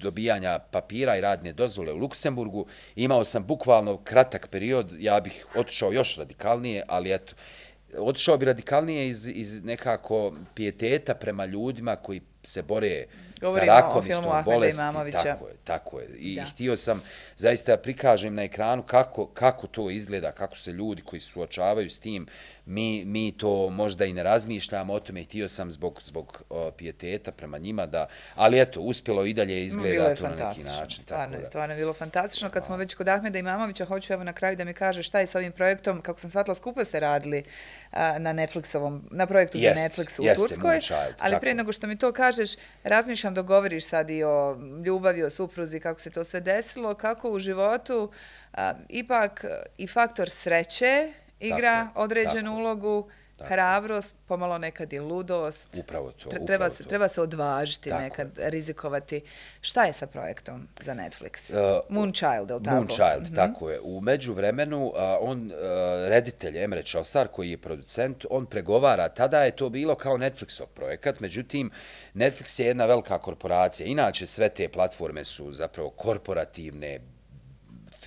dobijanja papira i radne dozvole u Luksemburgu. Imao sam bukvalno kratak period, ja bih otišao još radikalnije, ali eto, otišao bi radikalnije iz, iz nekako pijeteta prema ljudima koji se bore Govorimo sa rakom i bolesti. Tako je, tako je. I da. htio sam zaista prikažem na ekranu kako, kako to izgleda, kako se ljudi koji suočavaju s tim, mi, mi to možda i ne razmišljamo, o tome htio sam zbog, zbog o, pijeteta prema njima, da, ali eto, uspjelo i dalje izgleda to na neki način. Stvarno, tako da. stvarno je bilo fantastično. Kad smo već kod Ahmeda i Imamovića, hoću evo na kraju da mi kaže šta je s ovim projektom, kako sam shvatila, skupo ste radili a, na Netflixovom, na projektu jest, za Netflix u jeste, Turskoj, child, ali prije nego što mi to kažeš, razmišljam da govoriš sad i o ljubavi, o supruzi, kako se to sve desilo, kako u životu a, ipak i faktor sreće igra tako, određenu tako. ulogu, tako. hrabrost, pomalo nekad i ludost. Upravo to. Upravo treba, se, to. treba se odvažiti tako. nekad, rizikovati. Šta je sa projektom za Netflix? Uh, Moonchild, je li tako? Moonchild, mm -hmm. tako je. U među vremenu, uh, on, uh, reditelj Emre Čosar, koji je producent, on pregovara, tada je to bilo kao Netflixov projekat, međutim, Netflix je jedna velika korporacija. Inače, sve te platforme su zapravo korporativne,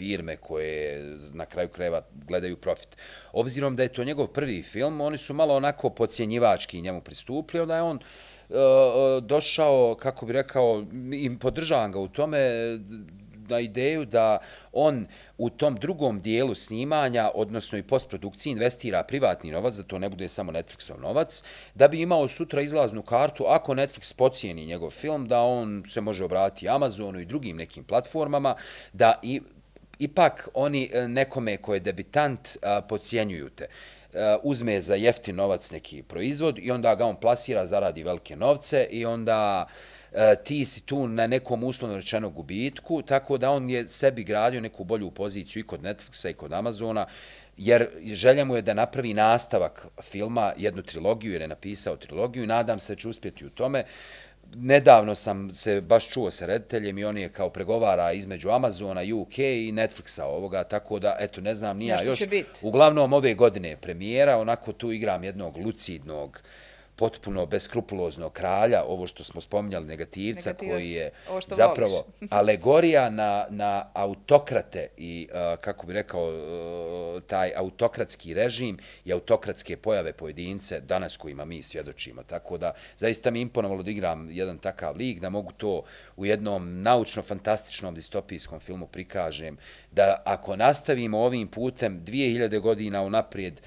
firme koje na kraju krajeva gledaju profit. Obzirom da je to njegov prvi film, oni su malo onako pocijenjivački njemu pristupili, onda je on e, e, došao, kako bi rekao, i podržavam ga u tome, na ideju da on u tom drugom dijelu snimanja, odnosno i postprodukciji, investira privatni novac, da to ne bude samo Netflixov novac, da bi imao sutra izlaznu kartu, ako Netflix pocijeni njegov film, da on se može obratiti Amazonu i drugim nekim platformama, da i ipak oni e, nekome koji je debitant e, pocijenjuju te. E, uzme za jeftin novac neki proizvod i onda ga on plasira, zaradi velike novce i onda ti si tu na nekom uslovno rečeno gubitku, tako da on je sebi gradio neku bolju poziciju i kod Netflixa i kod Amazona, jer želja mu je da napravi nastavak filma, jednu trilogiju, jer je napisao trilogiju i nadam se da će uspjeti u tome nedavno sam se baš čuo sa rediteljem i on je kao pregovara između Amazona, UK i Netflixa ovoga, tako da, eto, ne znam, nija još. Uglavnom, ove godine premijera, onako tu igram jednog lucidnog uh, potpuno beskrupulozno kralja, ovo što smo spominjali, negativca, negativac, koji je zapravo alegorija na, na autokrate i, uh, kako bi rekao, uh, taj autokratski režim i autokratske pojave pojedince danas kojima mi svjedočimo. Tako da, zaista mi imponovalo da igram jedan takav lik, da mogu to u jednom naučno-fantastičnom distopijskom filmu prikažem, da ako nastavimo ovim putem 2000 godina unaprijed, naprijed,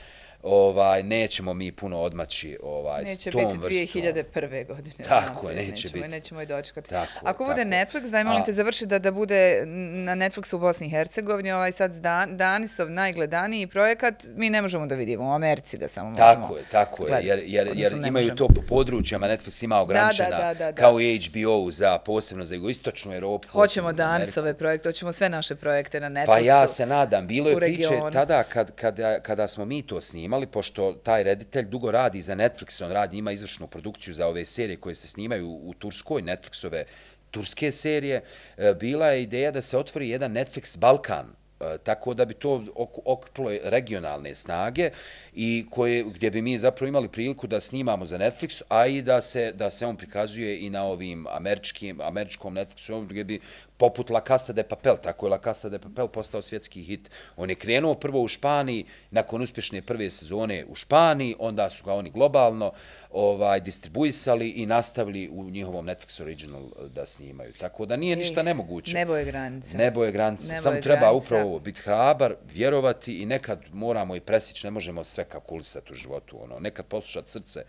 ovaj, nećemo mi puno odmaći ovaj, neće s tom vrstom. Neće biti 2001. godine. Tako neće nećemo, biti. Nećemo i dočekati. Tako, Ako bude Netflix, daj molim te završiti da, da bude na Netflixu u Bosni i Hercegovini, ovaj sad Dan, Danisov najgledaniji projekat, mi ne možemo da vidimo, u Americi da samo možemo Tako je, tako je, jer, jer, jer imaju to po području, a Netflix ima ograničena, da, da, da, da, da. kao i HBO za posebno za jugoistočnu Europu. Hoćemo Danisove projekte, hoćemo sve naše projekte na Netflixu. Pa ja se nadam, bilo je priče tada kad, kad, kada smo mi to snimali, imali, pošto taj reditelj dugo radi za Netflix, on radi, ima izvršnu produkciju za ove serije koje se snimaju u Turskoj, Netflixove turske serije, e, bila je ideja da se otvori jedan Netflix Balkan, e, tako da bi to okupilo regionalne snage i koje, gdje bi mi zapravo imali priliku da snimamo za Netflix, a i da se, da se on prikazuje i na ovim američkim, američkom Netflixu, gdje bi poput La Casa de Papel, tako je La Casa de Papel postao svjetski hit. On je krenuo prvo u Španiji, nakon uspješne prve sezone u Španiji, onda su ga oni globalno ovaj distribuisali i nastavili u njihovom Netflix original da snimaju. Tako da nije ništa nemoguće. Ej, nebo je granica. Nebo granice. granica. Nebo Samo treba granica. upravo biti hrabar, vjerovati i nekad moramo i presići, ne možemo sve kakulisati u životu. Ono. Nekad poslušati srce,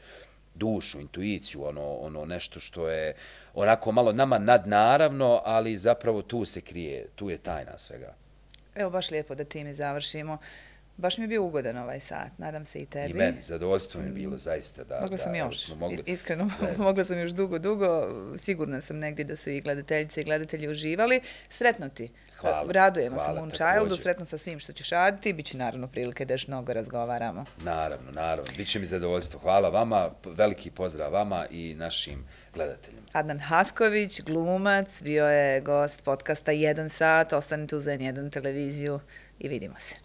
dušu, intuiciju, ono, ono nešto što je onako malo nama nadnaravno, ali zapravo tu se krije, tu je tajna svega. Evo, baš lijepo da time završimo. Baš mi je bio ugodan ovaj sat, nadam se i tebi. I meni, zadovoljstvo mi je bilo, mm. zaista. Da, mogla sam da, još, mogli... iskreno, mogla sam još dugo, dugo. Sigurna sam negdje da su i gledateljice i gledatelji uživali. Sretno ti. Hvala. Radujemo se Moon Childu, sretno sa svim što ćeš raditi. Biće naravno prilike da još mnogo razgovaramo. Naravno, naravno. Biće mi zadovoljstvo. Hvala vama, veliki pozdrav vama i našim gledateljima. Adnan Hasković, glumac, bio je gost podcasta Jedan sat. Ostanite uz N1 televiziju i vidimo se.